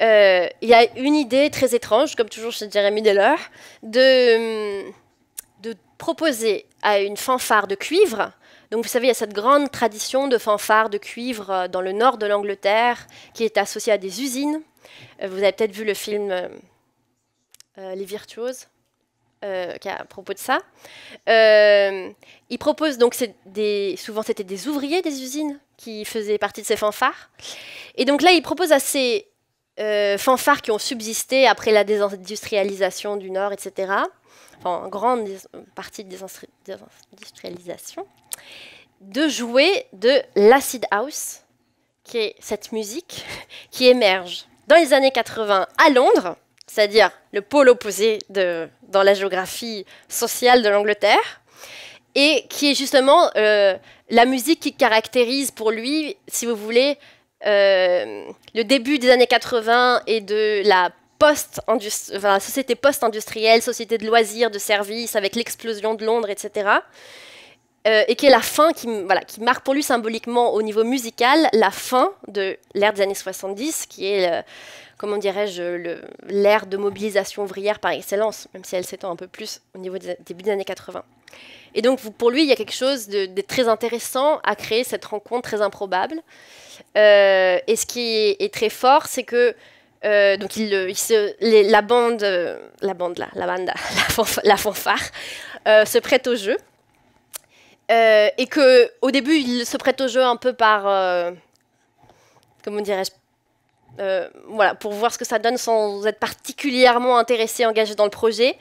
Euh, il y a une idée très étrange, comme toujours chez Jeremy Deller, de, de proposer à une fanfare de cuivre. Donc vous savez, il y a cette grande tradition de fanfare de cuivre euh, dans le nord de l'Angleterre qui est associée à des usines. Vous avez peut-être vu le film Les Virtuoses. Euh, à propos de ça. Euh, il propose donc des, souvent c'était des ouvriers des usines qui faisaient partie de ces fanfares. Et donc là, il propose à ces euh, fanfares qui ont subsisté après la désindustrialisation du Nord, etc. Enfin, grande partie de désindustrialisation, de jouer de l'acid house, qui est cette musique qui émerge dans les années 80 à Londres c'est-à-dire le pôle opposé dans la géographie sociale de l'Angleterre, et qui est justement euh, la musique qui caractérise pour lui, si vous voulez, euh, le début des années 80 et de la post société post-industrielle, société de loisirs, de services, avec l'explosion de Londres, etc. Euh, et qui est la fin, qui marque pour lui symboliquement au niveau musical la fin de l'ère des années 70, qui est comment dirais-je, l'ère de mobilisation ouvrière par excellence, même si elle s'étend un peu plus au niveau des début des années 80. Et donc, pour lui, il y a quelque chose de, très intéressant à créer cette rencontre très improbable. Euh, et ce qui est très fort, c'est que euh, donc la bande, euh, la bande là, la bande, la, fanfare, se prête au jeu. et que au début, il se prête au jeu un peu par, comment dirais-je, euh, voilà, pour voir ce que ça donne sans être particulièrement intéressé, engagé dans le projet.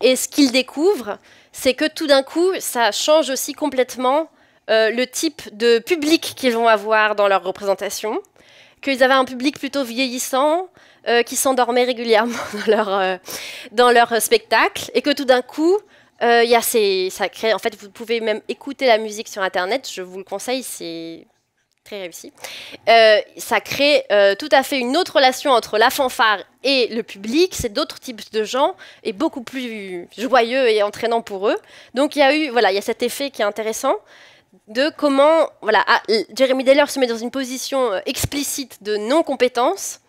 Et ce qu'ils découvrent, c'est que tout d'un coup, ça change aussi complètement euh, le type de public qu'ils vont avoir dans leur représentation, qu'ils avaient un public plutôt vieillissant, euh, qui s'endormait régulièrement dans leur, dans leur spectacle, et que tout d'un coup, il y a ces, ça crée, en fait, vous pouvez même écouter la musique sur Internet, je vous le conseille, c'est très réussi. Euh, ça crée euh, tout à fait une autre relation entre la fanfare et le public. C'est d'autres types de gens et beaucoup plus joyeux et entraînant pour eux. Donc il y a eu voilà, il y a cet effet qui est intéressant de comment voilà, ah, Jeremy Deller se met dans une position euh, explicite de non-compétence.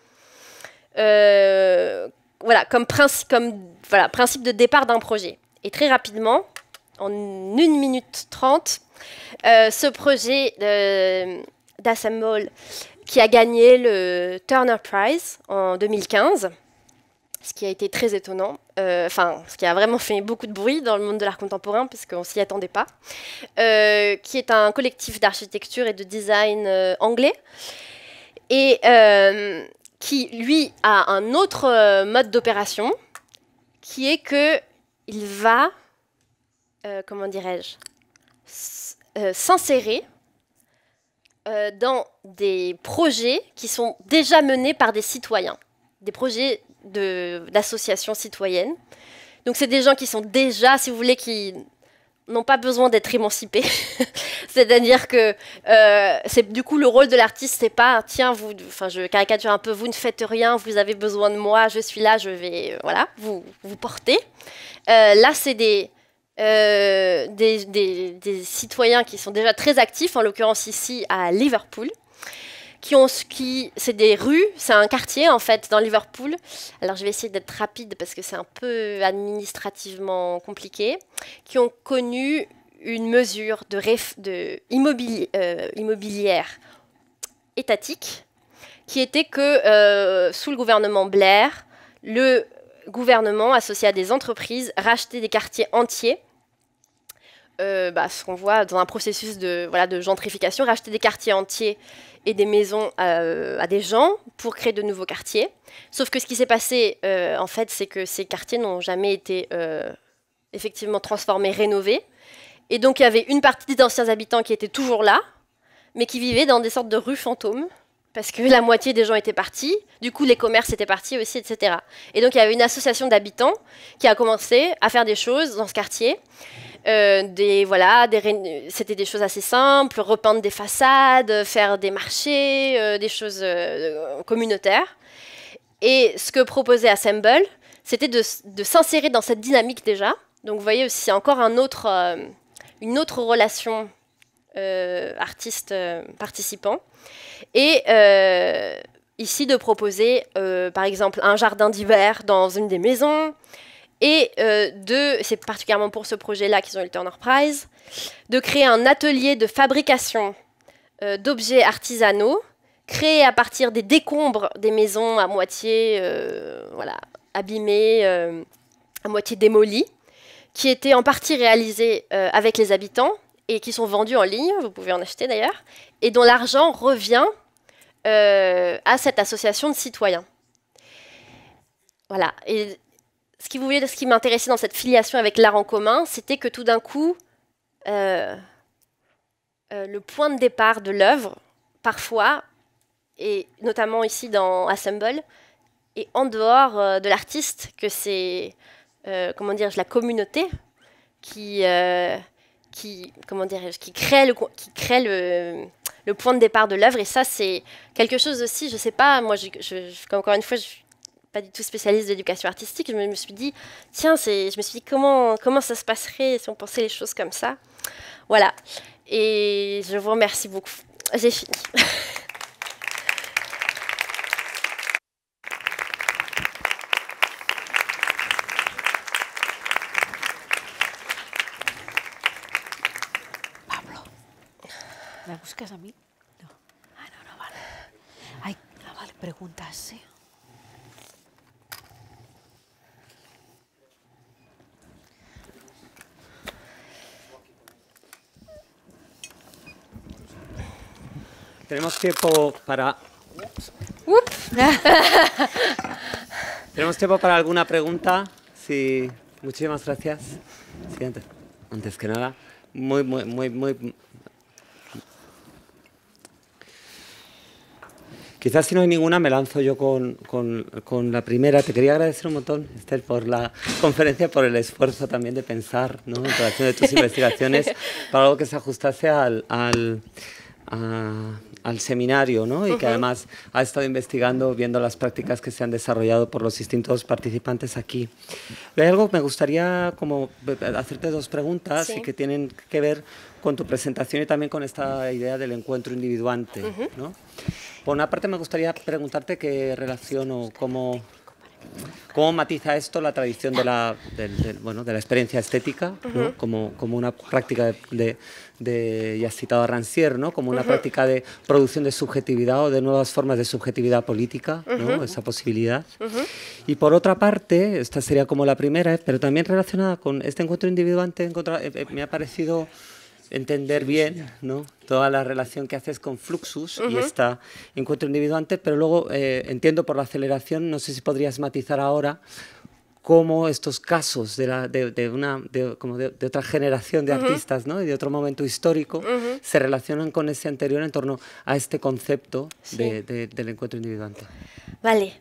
voilà, comme, principe, comme voilà, principe de départ d'un projet. Et très rapidement, en 1 minute 30, ce projet d'Assemble qui a gagné le Turner Prize en 2015, ce qui a été très étonnant, euh, enfin, ce qui a vraiment fait beaucoup de bruit dans le monde de l'art contemporain, puisqu'on ne s'y attendait pas, euh, qui est un collectif d'architecture et de design euh, anglais, et qui, lui, a un autre mode d'opération, qui est que il va, comment dirais-je, s'insérer euh, dans des projets qui sont déjà menés par des citoyens, des projets d'associations citoyennes. Donc c'est des gens qui sont déjà, si vous voulez, qui n'ont pas besoin d'être émancipés. C'est-à-dire que euh, c'est du coup le rôle de l'artiste, c'est pas tiens vous, enfin je caricature un peu, vous ne faites rien, vous avez besoin de moi, je suis là, je vais, euh, voilà, vous vous portez. là c'est des euh, des, citoyens qui sont déjà très actifs, en l'occurrence ici à Liverpool, qui ont ce qui c'est des rues, c'est un quartier en fait dans Liverpool. Alors je vais essayer d'être rapide parce que c'est un peu administrativement compliqué, qui ont connu une mesure de, de euh, immobilière étatique qui était que euh, sous le gouvernement Blair, le gouvernement associé à des entreprises rachetait des quartiers entiers euh, bah, ce qu'on voit dans un processus de, voilà, de gentrification, racheter des quartiers entiers et des maisons à, euh, à des gens pour créer de nouveaux quartiers. Sauf que ce qui s'est passé, euh, en fait, c'est que ces quartiers n'ont jamais été effectivement transformés, rénovés. Et donc il y avait une partie des anciens habitants qui étaient toujours là, mais qui vivaient dans des sortes de rues fantômes, parce que la moitié des gens étaient partis, du coup les commerces étaient partis aussi, etc. Et donc il y avait une association d'habitants qui a commencé à faire des choses dans ce quartier. Euh, des voilà, des, c'était des choses assez simples, repeindre des façades, faire des marchés, euh, des choses euh, communautaires. Et ce que proposait Assemble, c'était de, de s'insérer dans cette dynamique déjà. Donc vous voyez aussi encore un autre, une autre relation artiste-participant. Et ici de proposer par exemple un jardin d'hiver dans une des maisons, et euh, de, c'est particulièrement pour ce projet-là qu'ils ont eu le Turner Prize, de créer un atelier de fabrication euh, d'objets artisanaux créés à partir des décombres des maisons à moitié euh, voilà, abîmées, à moitié démolies, qui étaient en partie réalisés avec les habitants et qui sont vendus en ligne, vous pouvez en acheter d'ailleurs, et dont l'argent revient à cette association de citoyens. Voilà, et ce qui, ce qui m'intéressait dans cette filiation avec l'art en commun, c'était que tout d'un coup, euh, euh, le point de départ de l'œuvre, parfois, et notamment ici dans Assemble, est en dehors euh, de l'artiste, que c'est, comment dire, la communauté qui, qui, comment dire, qui crée le, qui crée le, point de départ de l'œuvre. Et ça, c'est quelque chose aussi, je sais pas, moi, je, encore une fois, je pas du tout spécialiste d'éducation artistique, je me suis dit, tiens, je me suis dit, comment, comment ça se passerait si on pensait les choses comme ça Voilà. Et je vous remercie beaucoup. J'ai fini. Pablo, ¿me buscas a mí? No. Ah, no, no, vale. Hay ah, vale, preguntas, ¿sí? Tenemos tiempo para... Tenemos tiempo para alguna pregunta. Sí, muchísimas gracias. ¿Siguiente? antes, que nada, muy, muy, muy, muy... Quizás si no hay ninguna me lanzo yo con, la primera. Te quería agradecer un montón, Esther, por la conferencia, por el esfuerzo también de pensar ¿no? en relación de tus investigaciones para algo que se ajustase al, al al seminario, ¿no? Y que además ha estado investigando, viendo las prácticas que se han desarrollado por los distintos participantes aquí. Hay algo me gustaría como hacerte dos preguntas y que tienen que ver con tu presentación y también con esta idea del encuentro individuante, ¿no? Por una parte me gustaría preguntarte qué relación o cómo ¿Cómo matiza esto la tradición de la, bueno, de la experiencia estética como, una práctica de, ya citado Rancière, ¿no? como una práctica de producción de subjetividad o de nuevas formas de subjetividad política, esa posibilidad? Y por otra parte, esta sería como la primera, ¿eh? pero también relacionada con este encuentro individuante, eh, eh, me ha parecido entender bien ¿no? toda la relación que haces con Fluxus y este encuentro individuante, pero luego eh, entiendo por la aceleración, no sé si podrías matizar ahora cómo estos casos de, la, de, una, como de, otra generación de artistas ¿no? y de otro momento histórico se relacionan con ese anterior en torno a este concepto del encuentro individuante. Vale,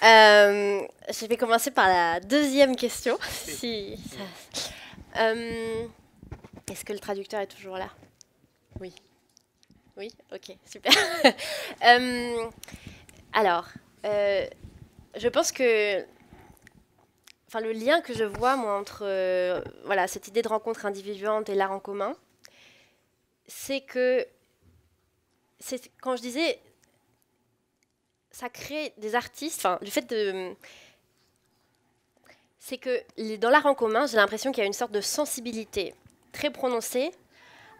voy em, je vais commencer par la deuxième question. Si, em, Est-ce que le traducteur est toujours là Oui. Oui Ok, super. Euh, alors, euh, je pense que enfin, le lien que je vois, moi, entre euh, voilà, cette idée de rencontre individuante et l'art en commun, c'est que, c'est, quand je disais, ça crée des artistes, enfin, fait de c'est que dans l'art en commun, j'ai l'impression qu'il y a une sorte de sensibilité très prononcée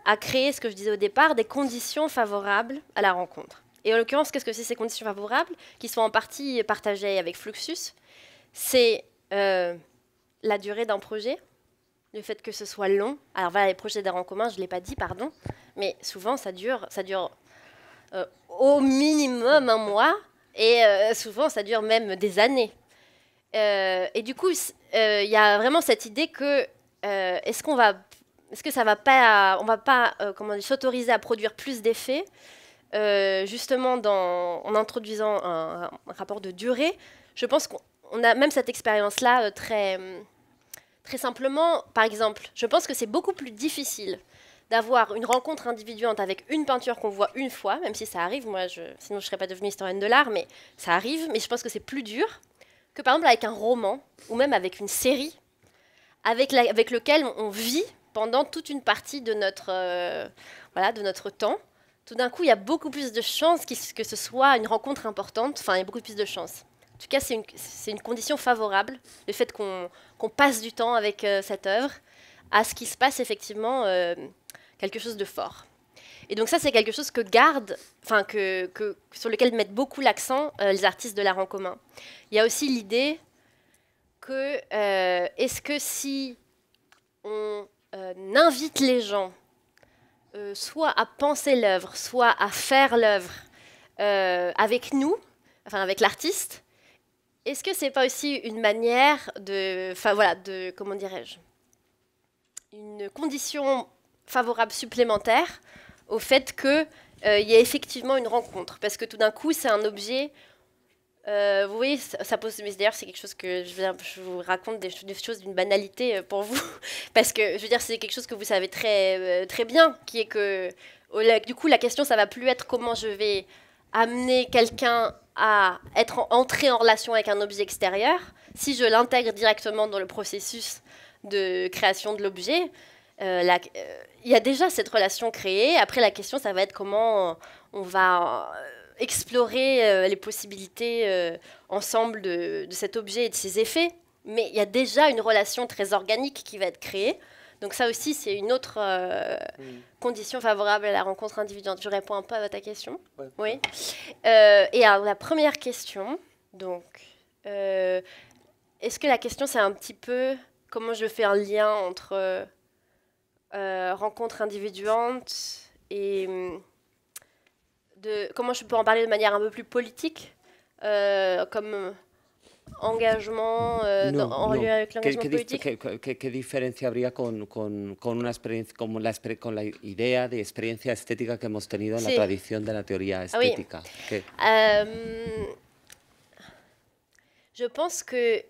à créer, ce que je disais au départ, des conditions favorables à la rencontre. Et en l'occurrence, qu'est-ce que c'est ces conditions favorables qui sont en partie partagées avec Fluxus C'est euh, la durée d'un projet, le fait que ce soit long. Alors voilà, les projets d'art en commun, je ne l'ai pas dit, pardon, mais souvent ça dure, ça dure euh, au minimum un mois et euh, souvent ça dure même des années. et du coup, il y a vraiment cette idée que est-ce qu'on va est-ce que ça va pas, on va pas, euh, comment s'autoriser à produire plus d'effets, euh, justement dans, en introduisant un, rapport de durée Je pense qu'on a même cette expérience-là euh, très, très simplement. Par exemple, je pense que c'est beaucoup plus difficile d'avoir une rencontre individuante avec une peinture qu'on voit une fois, même si ça arrive. Moi, je, sinon, je serais pas devenue historienne de l'art, mais ça arrive. Mais je pense que c'est plus dur que par exemple avec un roman ou même avec une série avec, la, avec lequel on vit pendant toute une partie de notre, euh, voilà, de notre temps. Tout d'un coup, il y a beaucoup plus de chances que ce soit une rencontre importante. Enfin, il y a beaucoup plus de chances. En tout cas, c'est une, une, condition favorable, le fait qu'on passe du temps avec euh, cette œuvre, à ce qui se passe effectivement euh, quelque chose de fort. Et donc ça, c'est quelque chose que garde, enfin que, que, sur lequel mettent beaucoup l'accent les artistes de l'art en commun. Il y a aussi l'idée que est-ce que si on euh, n'invite les gens euh, soit à penser l'œuvre, soit à faire l'œuvre euh, avec nous, enfin avec l'artiste, est-ce que ce n'est pas aussi une manière de, enfin voilà, de comment dirais-je, une condition favorable supplémentaire au fait qu'il y ait effectivement une rencontre, parce que tout d'un coup c'est un objet euh, oui, ça, pose. Mais d'ailleurs, c'est quelque chose que je, vous raconte des, choses d'une banalité euh, pour vous, parce que je veux dire, c'est quelque chose que vous savez très euh, très bien, qui est que du coup, la question, ça va plus être comment je vais amener quelqu'un à être entré en relation avec un objet extérieur, si je l'intègre directement dans le processus de création de l'objet. Il y a déjà cette relation créée. Après, la question, ça va être comment on va explorer euh, les possibilités euh, ensemble de, cet objet et de ses effets, mais il y a déjà une relation très organique qui va être créée. Donc ça aussi, c'est une autre euh, condition favorable à la rencontre individuelle. Je réponds un peu à ta question. Oui. et alors, la première question, donc, est-ce que la question, c'est un petit peu comment je fais un lien entre rencontre individuante et... Hum, comment je peux en parler de manière un peu plus politique, euh, comme engagement euh, en lien avec l'engagement politique. différence y y avec habría con, con, con, la, de que nous avons en dans la tradition de la théorie ah, estética? Euh, je pense que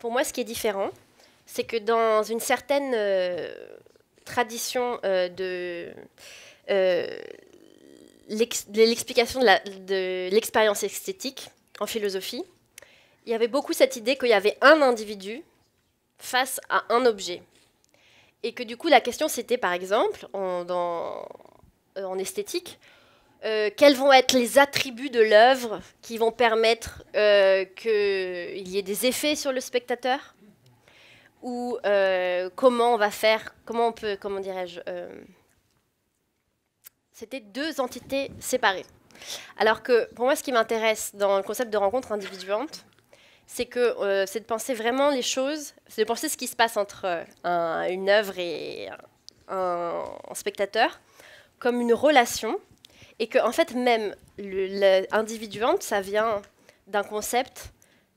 pour moi, ce qui est différent, c'est que dans une certaine tradition de euh, l'explication de l'expérience esthétique en philosophie, il y avait beaucoup cette idée qu'il y avait un individu face à un objet. Et que du coup, la question c'était par exemple, en, dans, euh, en esthétique, euh, quels vont être les attributs de l'œuvre qui vont permettre euh, qu'il y ait des effets sur le spectateur Ou comment on va faire, comment on peut, comment dirais-je c'était deux entités séparées. Alors que pour moi, ce qui m'intéresse dans le concept de rencontre individuante, c'est que euh, c'est de penser vraiment les choses, c'est de penser ce qui se passe entre euh, une œuvre et un, spectateur comme une relation, et que en fait même l'individuante, ça vient d'un concept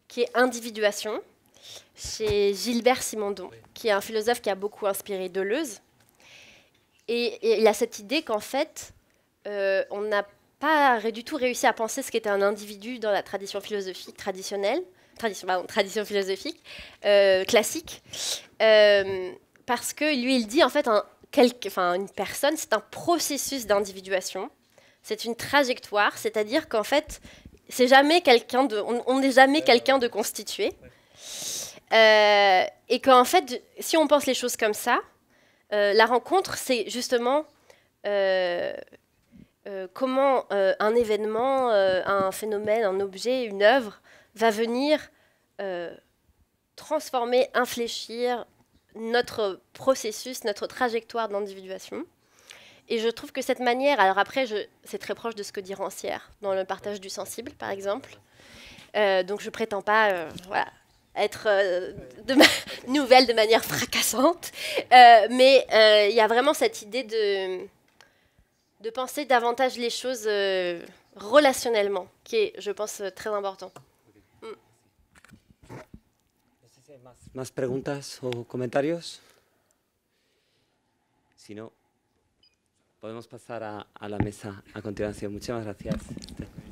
qui est individuation chez Gilbert Simondon, qui est un philosophe qui a beaucoup inspiré Deleuze, et, il a cette idée qu'en fait, euh, on n'a pas du tout réussi à penser ce qu'était un individu dans la tradition philosophique traditionnelle, tradition, pardon, tradition philosophique euh, classique, euh, parce que lui, il dit en fait, un, une personne, c'est un processus d'individuation, c'est une trajectoire, c'est-à-dire qu'en fait, c'est jamais quelqu'un de, on n'est jamais quelqu'un de constitué. et qu'en fait, si on pense les choses comme ça, euh, la rencontre, c'est justement euh, euh, comment un événement, un phénomène, un objet, une œuvre va venir transformer, infléchir notre processus, notre trajectoire d'individuation. Et je trouve que cette manière, alors après, c'est très proche de ce que dit Rancière dans le partage du sensible, par exemple. donc je prétends pas, voilà, être euh, de nouvelle de manière fracassante. Euh, mais euh, il y a vraiment cette idée de, de penser davantage les choses relationnellement, qui est, je pense, très important. Mm. Más preguntas o comentarios? Si no, podemos pasar a, a la mesa a continuación. Muchas gracias.